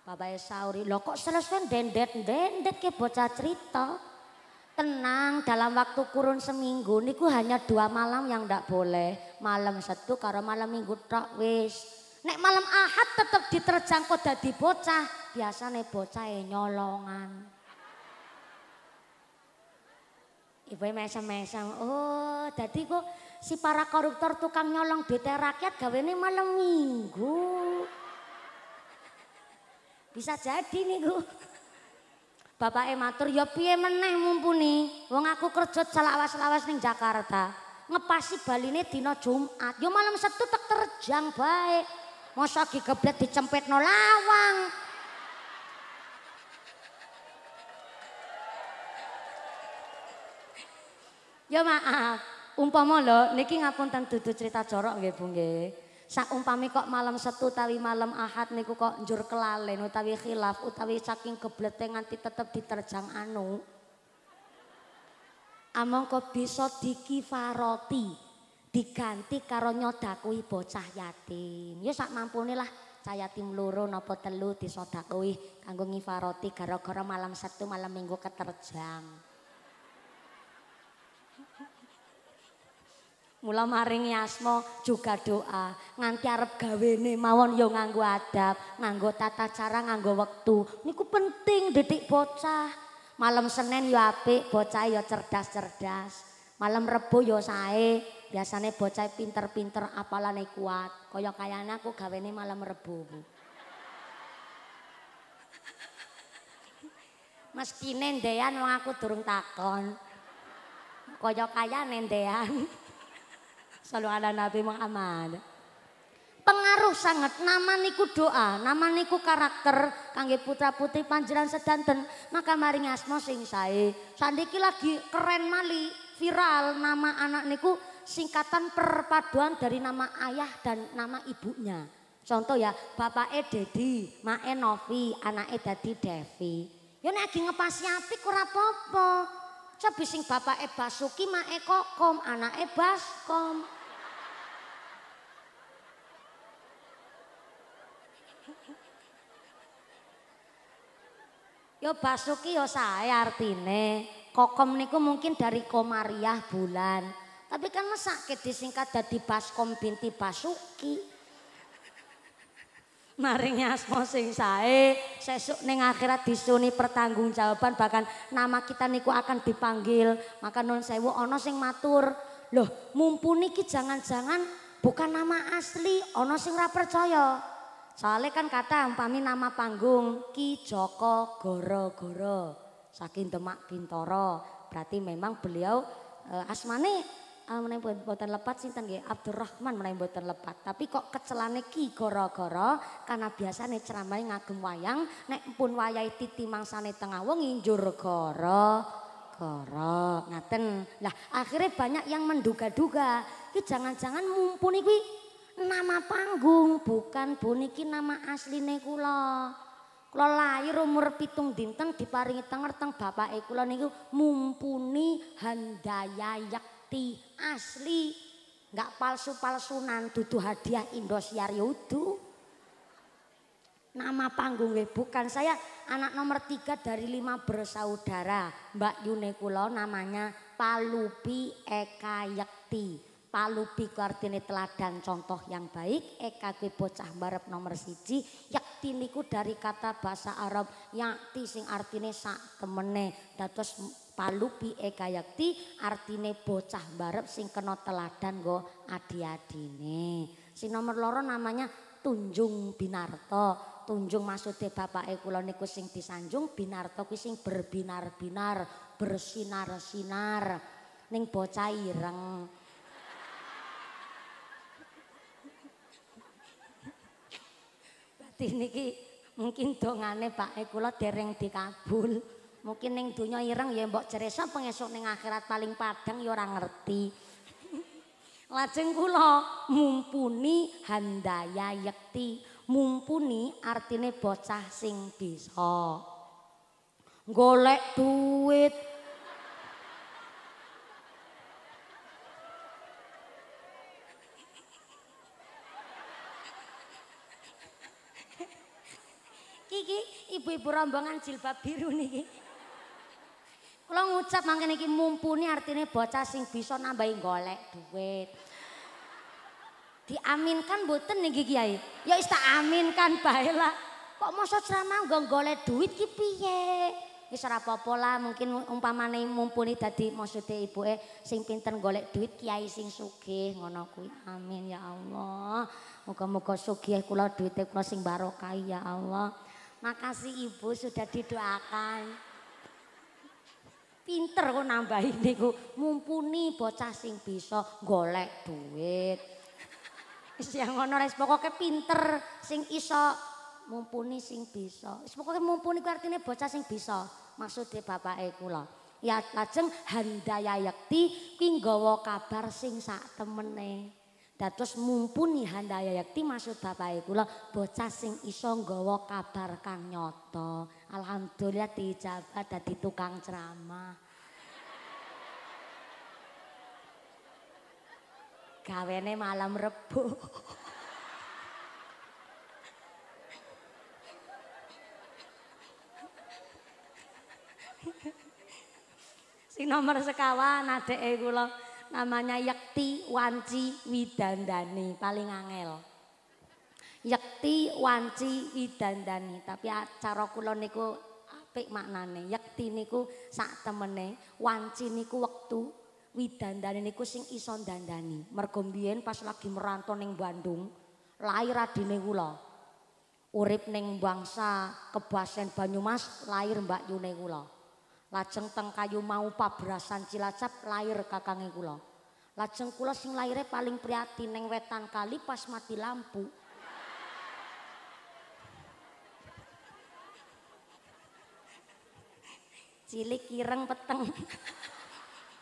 Bapak Sauri, lo kok selesai dendet-dendet ke bocah cerita. Tenang, dalam waktu kurun seminggu ku hanya dua malam yang nggak boleh. Malam satu karo malam minggu tak wis. Nek malam ahad tetep diterjangkau dadi bocah, biasanya bocah e nyolongan. Ibu mesem-mesem. Oh, jadi kok si para koruptor tukang nyolong duit rakyat ini malam minggu. Bisa jadi nih niku. bapak matur ya piye meneh mumpuni. Wong aku kerja selawas selawas ning Jakarta. Ngepasi nih dino Jumat. Ya malam setu tek terjang baik. Masa gegeblet dicempitno lawang. Ya maaf, umpama lho niki ngapunten dudu cerita jorok nggih Bu nggih. Saumpami kok malam setu utawi malam ahad niku kok njur kelalen utawi khilaf utawi saking geblete nganti tetep diterjang anu. kok bisa dikifaroti diganti karo nyodakui bocah yatim. Ya sak mampune lah cah yatim loro napa telu disodakui kanggo ngifaroti gara-gara malam setu malam minggu keterjang. Mula maringi asma juga doa. Nganti arep gawene mawon yo ya nganggo adab, nganggo tata cara, nganggo wektu. Niku penting detik bocah. Malam Senin yo ya apik, bocah yo ya cerdas-cerdas. Malam Rebo yo sae, biasane bocah pinter-pinter apalane kuat. Kaya kayane aku gawene malam Rebo, Bu. Mestine ndean wong aku durung takon. Kaya kaya nendean. Selalu ala Nabi Muhammad. Pengaruh sangat nama niku doa, nama niku karakter kangge putra putri panjiran sedanten maka mari semua sing sae. Sandiki lagi keren mali viral nama anak niku singkatan perpaduan dari nama ayah dan nama ibunya. Contoh ya, e Dedi, e Novi, e Dadi Devi. Ya nek lagi ngepas nyapi ora popo. sing Bapak Ebasuki, bapake Basuki e Kokom, e Baskom. Yo basuki yo saya artine. Kokom niku mungkin dari komariah bulan. Tapi kan sakit disingkat jadi baskom binti basuki. Maring asma sing sae, sesuk ning akhirat disuni pertanggungjawaban bahkan nama kita niku akan dipanggil. Maka non sewu ana sing matur, "Loh, mumpuni ki jangan-jangan bukan nama asli, ana sing ora percaya." Soalnya kan kata umpami nama panggung Ki Joko Goro-Goro saking Demak Bintoro. Berarti memang beliau uh, asmane uh, menawi boten lepat sinten Abdurrahman menawi buatan lepat. Tapi kok kecelane Ki Goro-Goro karena biasanya ceramahe ngagem wayang nek pun wayai titi mangsane tengah wengi njur goro. Goro, ngaten. Lah akhirnya banyak yang menduga-duga, ki jangan-jangan mumpuni kuwi nama panggung bukan Bu niki nama asline kula. Kula lahir umur pitung dinten diparingi tengerteng bapak bapake kula niku mumpuni Handaya Yakti asli. nggak palsu-palsunan dudu hadiah Indosiar yudu. Ya nama panggungnya bukan saya anak nomor tiga dari lima bersaudara Mbak Yune Kulo namanya Palupi Eka Yakti Palubi kartini teladan contoh yang baik Eka kui bocah barep nomor siji yakti niku dari kata bahasa Arab yakti sing artine sak temene palu pi eka yakti artine bocah barep sing kena teladan go adi-adine si nomor loro namanya Tunjung Binarto tunjung maksude Eku lo niku sing disanjung binarto kui sing berbinar-binar bersinar-sinar ning bocah ireng Bekti niki mungkin dongane Pak Ekulo dereng dikabul. Mungkin ning dunya ireng ya mbok cereso pengesuk ning akhirat paling padang ya ora ngerti. Lajeng kula mumpuni handaya yekti. Mumpuni artine bocah sing bisa. Golek duit ibu-ibu rombongan jilbab biru niki. Kula ngucap mangkene iki mumpuni artine bocah sing bisa nambahi golek duit. Diaminkan mboten niki Kiai. Ya wis tak aminkan baelah. Kok masa ceramah nggo golek duit ki piye? Wis ora apa-apa lah mungkin umpamane mumpuni dadi maksude ibuke sing pinter golek duit kiai sing sugih ngono kuwi. Amin ya Allah. Muga-muga sugih kula duit kula sing barokah ya Allah. makasih ibu sudah didoakan. Pinter kok nambahin niku, mumpuni bocah sing bisa golek duit. Siang ngono res pokoknya pinter sing iso mumpuni sing bisa. Pokoknya mumpuni ku artinya bocah sing bisa. Maksudnya bapak eku lah. Ya lajeng handaya yakti kuwi kabar sing sak temene. Dados mumpuni handaya yakti maksud bapak kula bocah sing iso nggawa kabar kang nyata. Alhamdulillah dijabat dadi tukang ceramah. Gawene malam rebo. sing nomor sekawan adeke kula namanya Yakti Wanci Widandani paling angel. Yakti Wanci Widandani tapi cara kula niku apik maknane. Yakti niku sak temene, Wanci niku wektu, Widandani niku sing iso dandani. Mergo pas lagi merantau ning Bandung, lahir adine kula. Urip ning bangsa Kebasen Banyumas, lahir Mbak Yune kula. Lajeng teng kayu mau pabrasan Cilacap lahir kakange kula. Lajeng kula sing laire paling prihatin neng wetan kali pas mati lampu. Cilik kirang peteng.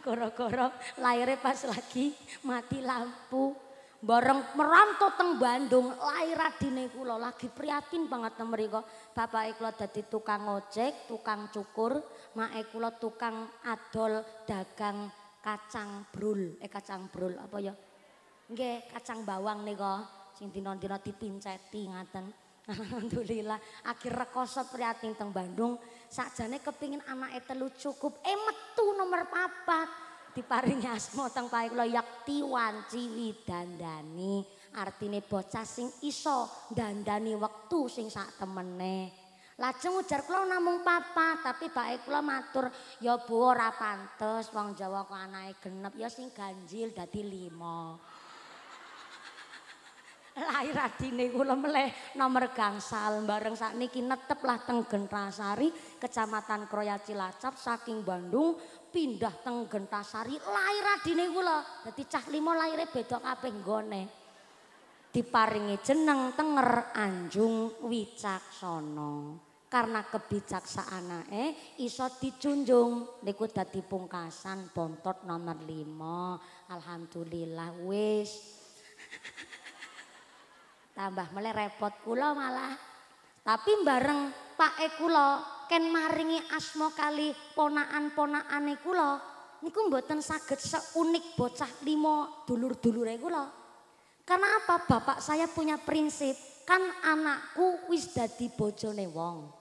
Goro-goro laire pas lagi mati lampu bareng merantau teng Bandung lahir adine kula lagi prihatin banget teng mriku bapake kula dadi tukang ojek tukang cukur make kula tukang adol dagang kacang brul eh kacang brul apa ya nggih kacang bawang nika sing dina-dina dipinceti ngaten alhamdulillah akhir rekoso prihatin teng Bandung sakjane kepingin anake telu cukup eh metu nomor papat diparingi asma teng pae kula yakti wanci widandani artine bocah sing iso dandani wektu sing sak temene lajeng ujar kula namung papa tapi bae kula matur ya bu ora pantes wong Jawa kok anake genep ya sing ganjil dadi lima lahir adine kula meleh nomor gangsal bareng sakniki netep lah teng Genrasari Kecamatan Kroya Cilacap saking Bandung pindah teng Gentasari lahir adine kula. Dadi cah limo lahire beda kabeh nggone. Diparingi jeneng Tenger Anjung Wicaksono, Karena kebijaksanaan eh iso dijunjung niku dadi pungkasan bontot nomor lima. Alhamdulillah wis. Tambah meleh repot kula malah. Tapi bareng pak kula ken maringi asmo kali ponaan ponakane kula niku mboten saged seunik bocah limo dulur dulur kula. Karena apa? Bapak saya punya prinsip, kan anakku wis dadi bojone wong.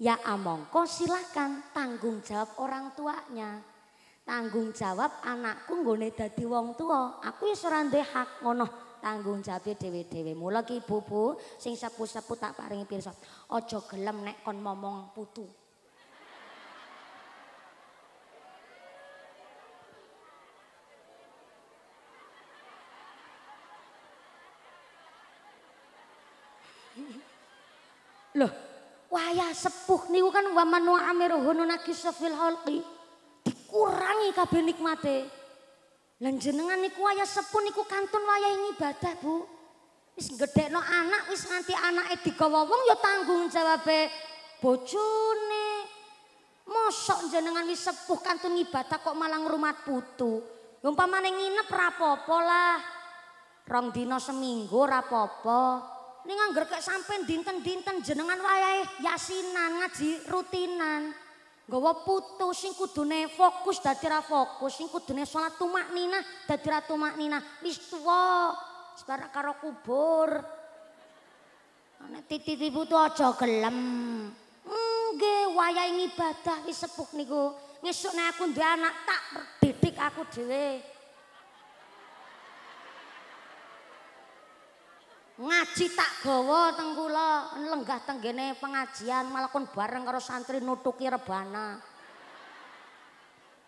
Ya amongko silahkan tanggung jawab orang tuanya. Tanggung jawab anakku nggone dadi wong tua. Aku wis ora hak ngono tanggung jawabe dhewe-dhewe. Mula ki ibu-ibu sing sepu-sepu tak paringi pirsa. Aja gelem nek kon momong putu. Loh, wayah sepuh niku kan wa manu amiruhun nagisafil halqi. Dikurangi kabeh nikmate. Lan jenengan niku wayah sepun niku kantun wayah ibadah, Bu. Wis gedhekno anak wis nganti anake digawa wong ya tanggung jawabe bojone. Mosok jenengan wis sepuh kantun ibadah kok malah ngrumat putu. Ya umpamane nginep rapopo lah. Rong dina seminggu rapopo. Ning angger kek sampe dinten-dinten jenengan wayahe yasinan ngaji rutinan. Gawa putu sing kudune fokus dadi ra fokus, sing kudune salat tumakninah dadi ra tumakninah. Wis tuwa, sebar karo kubur. Nek titi-titi putu aja gelem. Nggih, wayahe ibadah wis sepuh niku. ngesukne aku duwe anak tak didik aku dhewe. ngaji tak gawa teng kula lenggah tenggene pengajian malah kon bareng karo santri nutuki rebana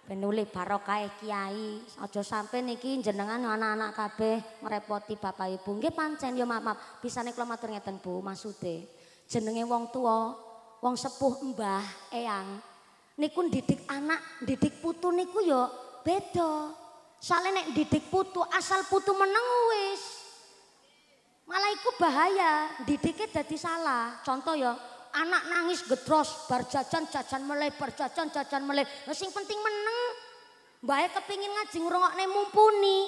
benule barokah kiai aja sampe niki jenengan anak-anak kabeh merepoti bapak ibu nggih pancen ya maaf, maaf. bisane kula matur ngeten Bu maksude jenenge wong tua wong sepuh mbah eyang niku didik anak didik putu niku yo ya beda soalnya nek didik putu asal putu meneng Malah iku bahaya, didiknya jadi salah. Contoh ya, anak nangis gedros, bar jajan jajan meleh, bar jajan jajan Nah, penting meneng. Mbak kepingin ngaji ngrungokne mumpuni.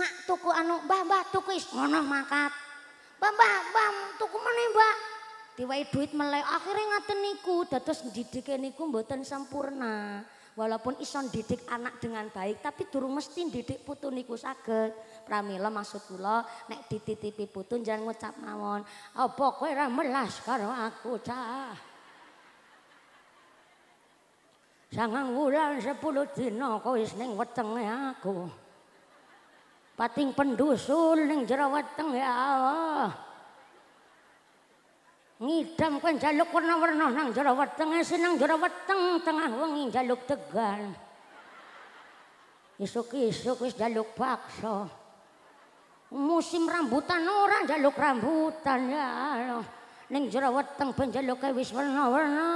Mak tuku anu, baba mbah tuku is ngono makat. baba mbah mbah tuku meneh mbak. Diwai duit meleh, akhirnya ngaten niku, dados didike niku mboten sempurna walaupun ison didik anak dengan baik tapi durung mesti didik putu niku saged pramila maksud kula nek dititipi putu jangan ngucap mawon apa kowe ora melas karo aku cah sangang wulan sepuluh dina kowe ning wetenge aku pating pendusul ning jero weteng ya Allah Ngidam kowe jaluk warna-warna nang jero weteng, eh, nang jero weteng tengah wengi jaluk tegal. Isuk-isuk wis njaluk bakso. Musim rambutan orang jaluk rambutan ya Allah. Ning jero weteng ben njaluke wis warna-warna.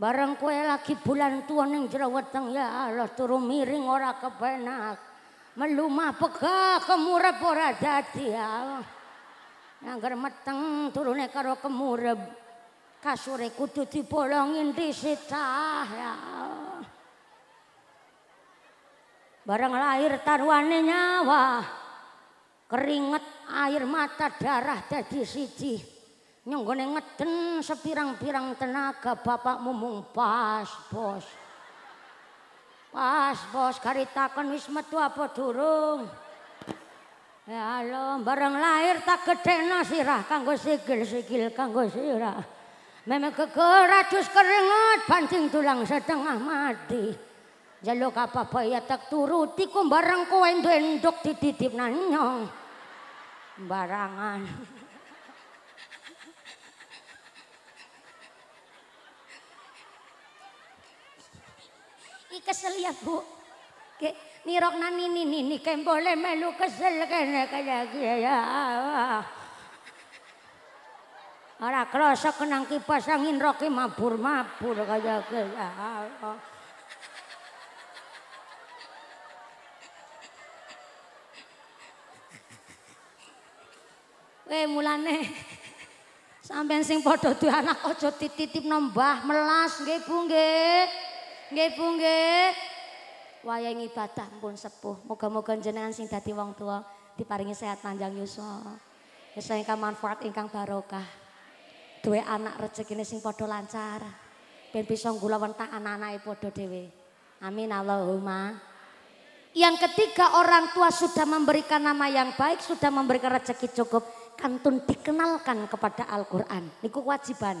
Bareng kue lagi bulan tua ning jero weteng ya Allah turu miring ora kepenak. Melumah pegah kemurep ora dadi ya Allah. Angger meteng turune karo kemureb. Kasure kudu dibolongin disitah. Ya. Barang lahir taruhane nyawa. Keringet air mata darah dadi siji. Nyenggone ngeden sepirang-pirang tenaga bapakmu mung pas, Bos. Pas, Bos, karitakan wis metu apa durung? Ya Allah, bareng lahir tak gede sirah kanggo sikil-sikil kanggo sirah. Memang geger keringat, pancing banting tulang setengah mati. Jaluk apa ya tak turuti ku bareng kowe ndendok dititip nanyong. Barangan. Ika kesel ya, Bu. Oke. Nirok nani nini nini kembole melu kesel kene kaya kaya ya. Orang kerosok kenang kipas angin roki mabur mabur kaya kaya. Weh mulane sampean sing padha duwe anak aja dititip mbah melas nggih Bu nggih. Nggih Bu nggih. wayang ibadah pun sepuh. Moga-moga jenengan sing dadi wong tua diparingi sehat panjang yuswa. Yuswa ingkang manfaat ingkang barokah. Duwe anak rezekine sing padha lancar. Ben bisa gula wentak anak-anake padha dhewe. Amin Allahumma. Yang ketiga orang tua sudah memberikan nama yang baik, sudah memberikan rezeki cukup. Kantun dikenalkan kepada Al-Quran. Niku kewajiban.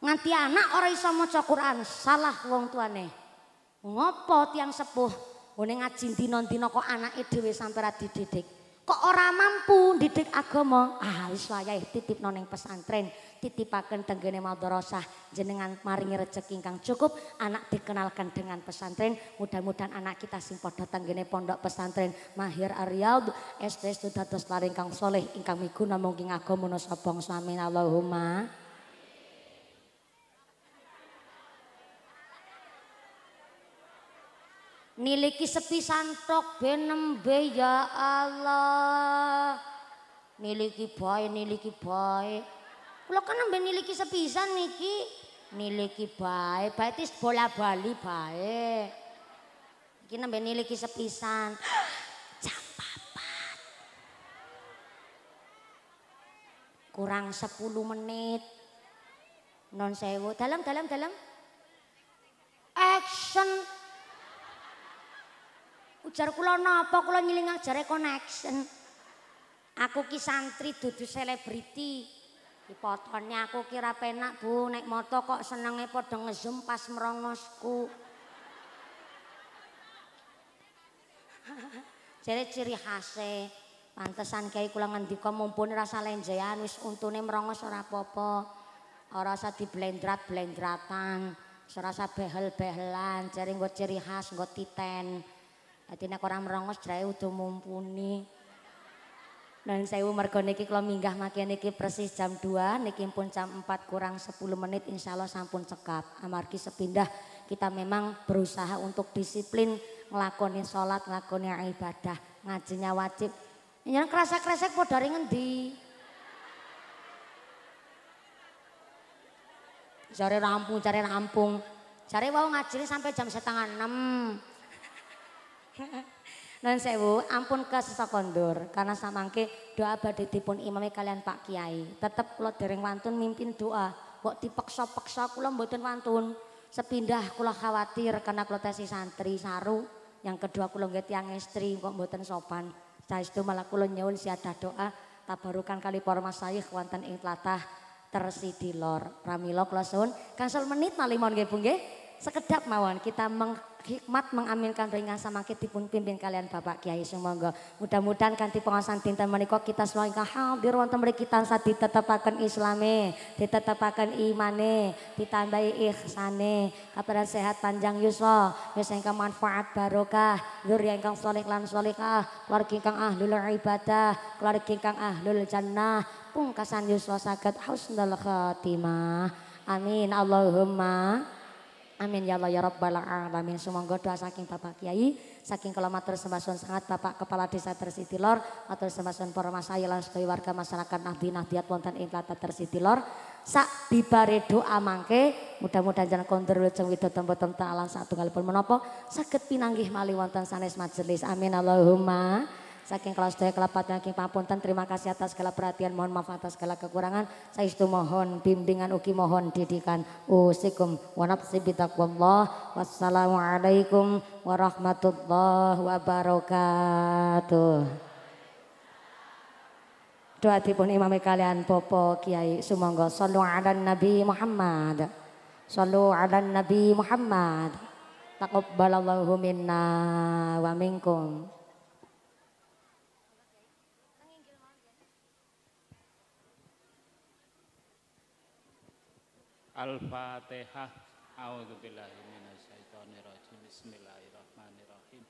Nganti anak orang iso maca Quran, salah wong tuane. Ngopo tiang sepuh ngene ngaji dina-dina kok anake dhewe sampe ra dididik. Kok ora mampu didik agama? Ah wis wayahe titipno ning pesantren, titipaken tenggene madrasah jenengan maringi rejeki ingkang cukup, anak dikenalkan dengan pesantren, mudah-mudahan anak kita sing padha tenggene pondok pesantren Mahir Aryaud SD sudah dados laring kang soleh ingkang miguna mungkin agama nusabong suamin Allahumma. niliki sepisan tok ben nembe ya Allah niliki bae niliki bae kula kan nembe niliki sepisan niki niliki bae bae tis bola bali bae iki nembe niliki sepisan jam papat kurang 10 menit non sewo dalam dalam dalam action Ujar kula napa kula ngiling ajare connection. Aku ki santri dudu selebriti. Dipotone aku ki ora penak, Bu, nek moto kok senenge padha ngezoom pas merongosku. Jere ciri khase. Pantesan kaya kula ngendika mumpuni rasa lenjean wis untune merongos ora popo. apa Ora usah diblendrat-blendratan, ora usah behel-behelan, jere nggo ciri khas, nggo titen. hati nek orang merongos drae udo mumpuni. Dan saya mergo niki kula minggah makian niki persis jam 2 niki pun jam 4 kurang 10 menit insya Allah sampun cekap. Amargi sepindah kita memang berusaha untuk disiplin ngelakoni sholat, ngelakoni ibadah, ngajinya wajib. Yang kerasa-kerasa kok dari ngendi? cari rampung, cari rampung. cari wau ngajinya sampai jam setengah 6. Non sewu, ampun ke sesokondur karena samangke doa badai dipun imamnya kalian Pak Kiai. tetap kalau dereng wantun mimpin doa, kok dipeksa-peksa kula mboten wantun. Sepindah kula khawatir karena kula tesi santri saru, yang kedua kula ngerti yang istri kok mboten sopan. saya itu malah kula nyewun siadah doa tabarukan kali porma saya wonten ing tlatah Tersidilor. Pramila kula suwun, menit malih mon nggih Bu nggih. Sekedap mawon kita meng hikmat mengaminkan ringan samangkit pun pimpin kalian Bapak Kiai semoga Mudah-mudahan ganti pengawasan dinten menikah kita semua ingkang hadir wonten mereka saat ditetapakan islame, ditetapakan imane, ditambahi ihsane, kabar sehat panjang yuswa, yuswa ingkang manfaat barokah, yang ingkang saleh lan salihah, keluarga ingkang ahlul ibadah, keluarga ah ahlul jannah, pungkasan yuswa sakit husnul khatimah. Amin Allahumma Amin ya Allah ya Rabbal Alamin. Semoga doa saking Bapak Kiai, saking kalau matur sembahsun sangat Bapak Kepala Desa Tersitilor, matur sembahsun para masaya lan sebagai warga masyarakat Nahdi Nahdiat wonten ing Klaten Tersitilor. Sak bibare doa mangke, mudah-mudahan jeneng kondur wilujeng widodo satu kali pun menopo, sakit pinanggih malih wonten sanes majelis. Amin Allahumma. Saking kelas daya dan king papunten terima kasih atas segala perhatian mohon maaf atas segala kekurangan. Saya itu mohon bimbingan uki mohon didikan usikum wa nafsi Wassalamualaikum warahmatullahi wabarakatuh. Doa tipun imami kalian Popo Kiai sumonggo Sallu ala Nabi Muhammad Sallu ala Nabi Muhammad Taqabbalallahu minna wa minkum Al-Fatihah. A'udzubillahi minasyaitonirrajim. Bismillahirrahmanirrahim.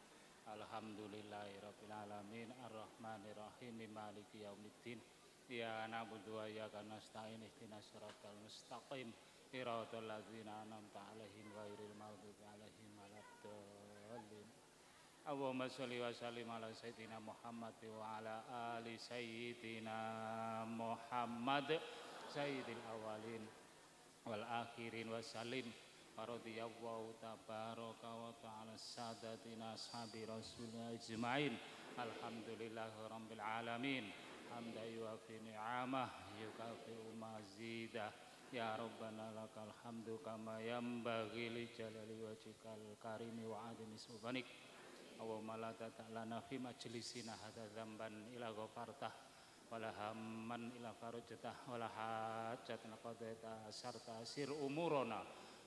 Alhamdulillahirabbil alamin rahim maliki yaumiddin. Ya na'budu wa iyyaka nasta'in ihdinas siratal mustaqim. Siratal ladzina an'amta 'alaihim ghairil maghdubi 'alaihim waladdallin. Allahumma sholli wa sallim ala sayyidina Muhammad wa ala ali sayyidina Muhammad sayyidil awalin wal akhirin wasallim Faradiyallahu tabaraka wa ta'ala sadatina ashabi rasulina ajma'in Alhamdulillahi rabbil alamin Hamda yuafi ni'amah yukafi umazidah Ya Rabbana lakal hamdu kama yambaghi li jalali wajhikal karimi wa adimi subhanik Allahumma la tatalana fi majlisina hadha dhanban ila ghafartah wala hamman ila farujata wala hajat naqadaita asarta sir umurona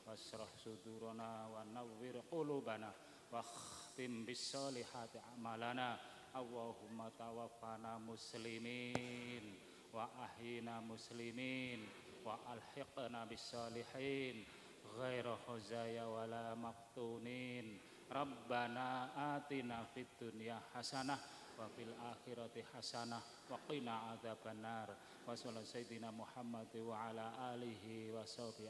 wasrah sudurona wa nawwir qulubana wakhtim bisalihati amalana Allahumma tawaffana muslimin wa ahina muslimin wa alhiqna bisalihin ghairu khuzaya wala maftunin rabbana atina fid dunya hasanah Wafil akhirati hasanah wa qina adzabannar wa sallallahu sayyidina Muhammad wa ala alihi wa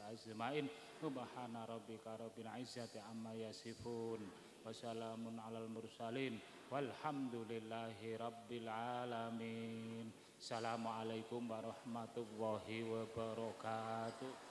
ajmain subhana rabbika rabbil izzati amma yasifun wa salamun alal mursalin walhamdulillahi rabbil alamin assalamualaikum warahmatullahi wabarakatuh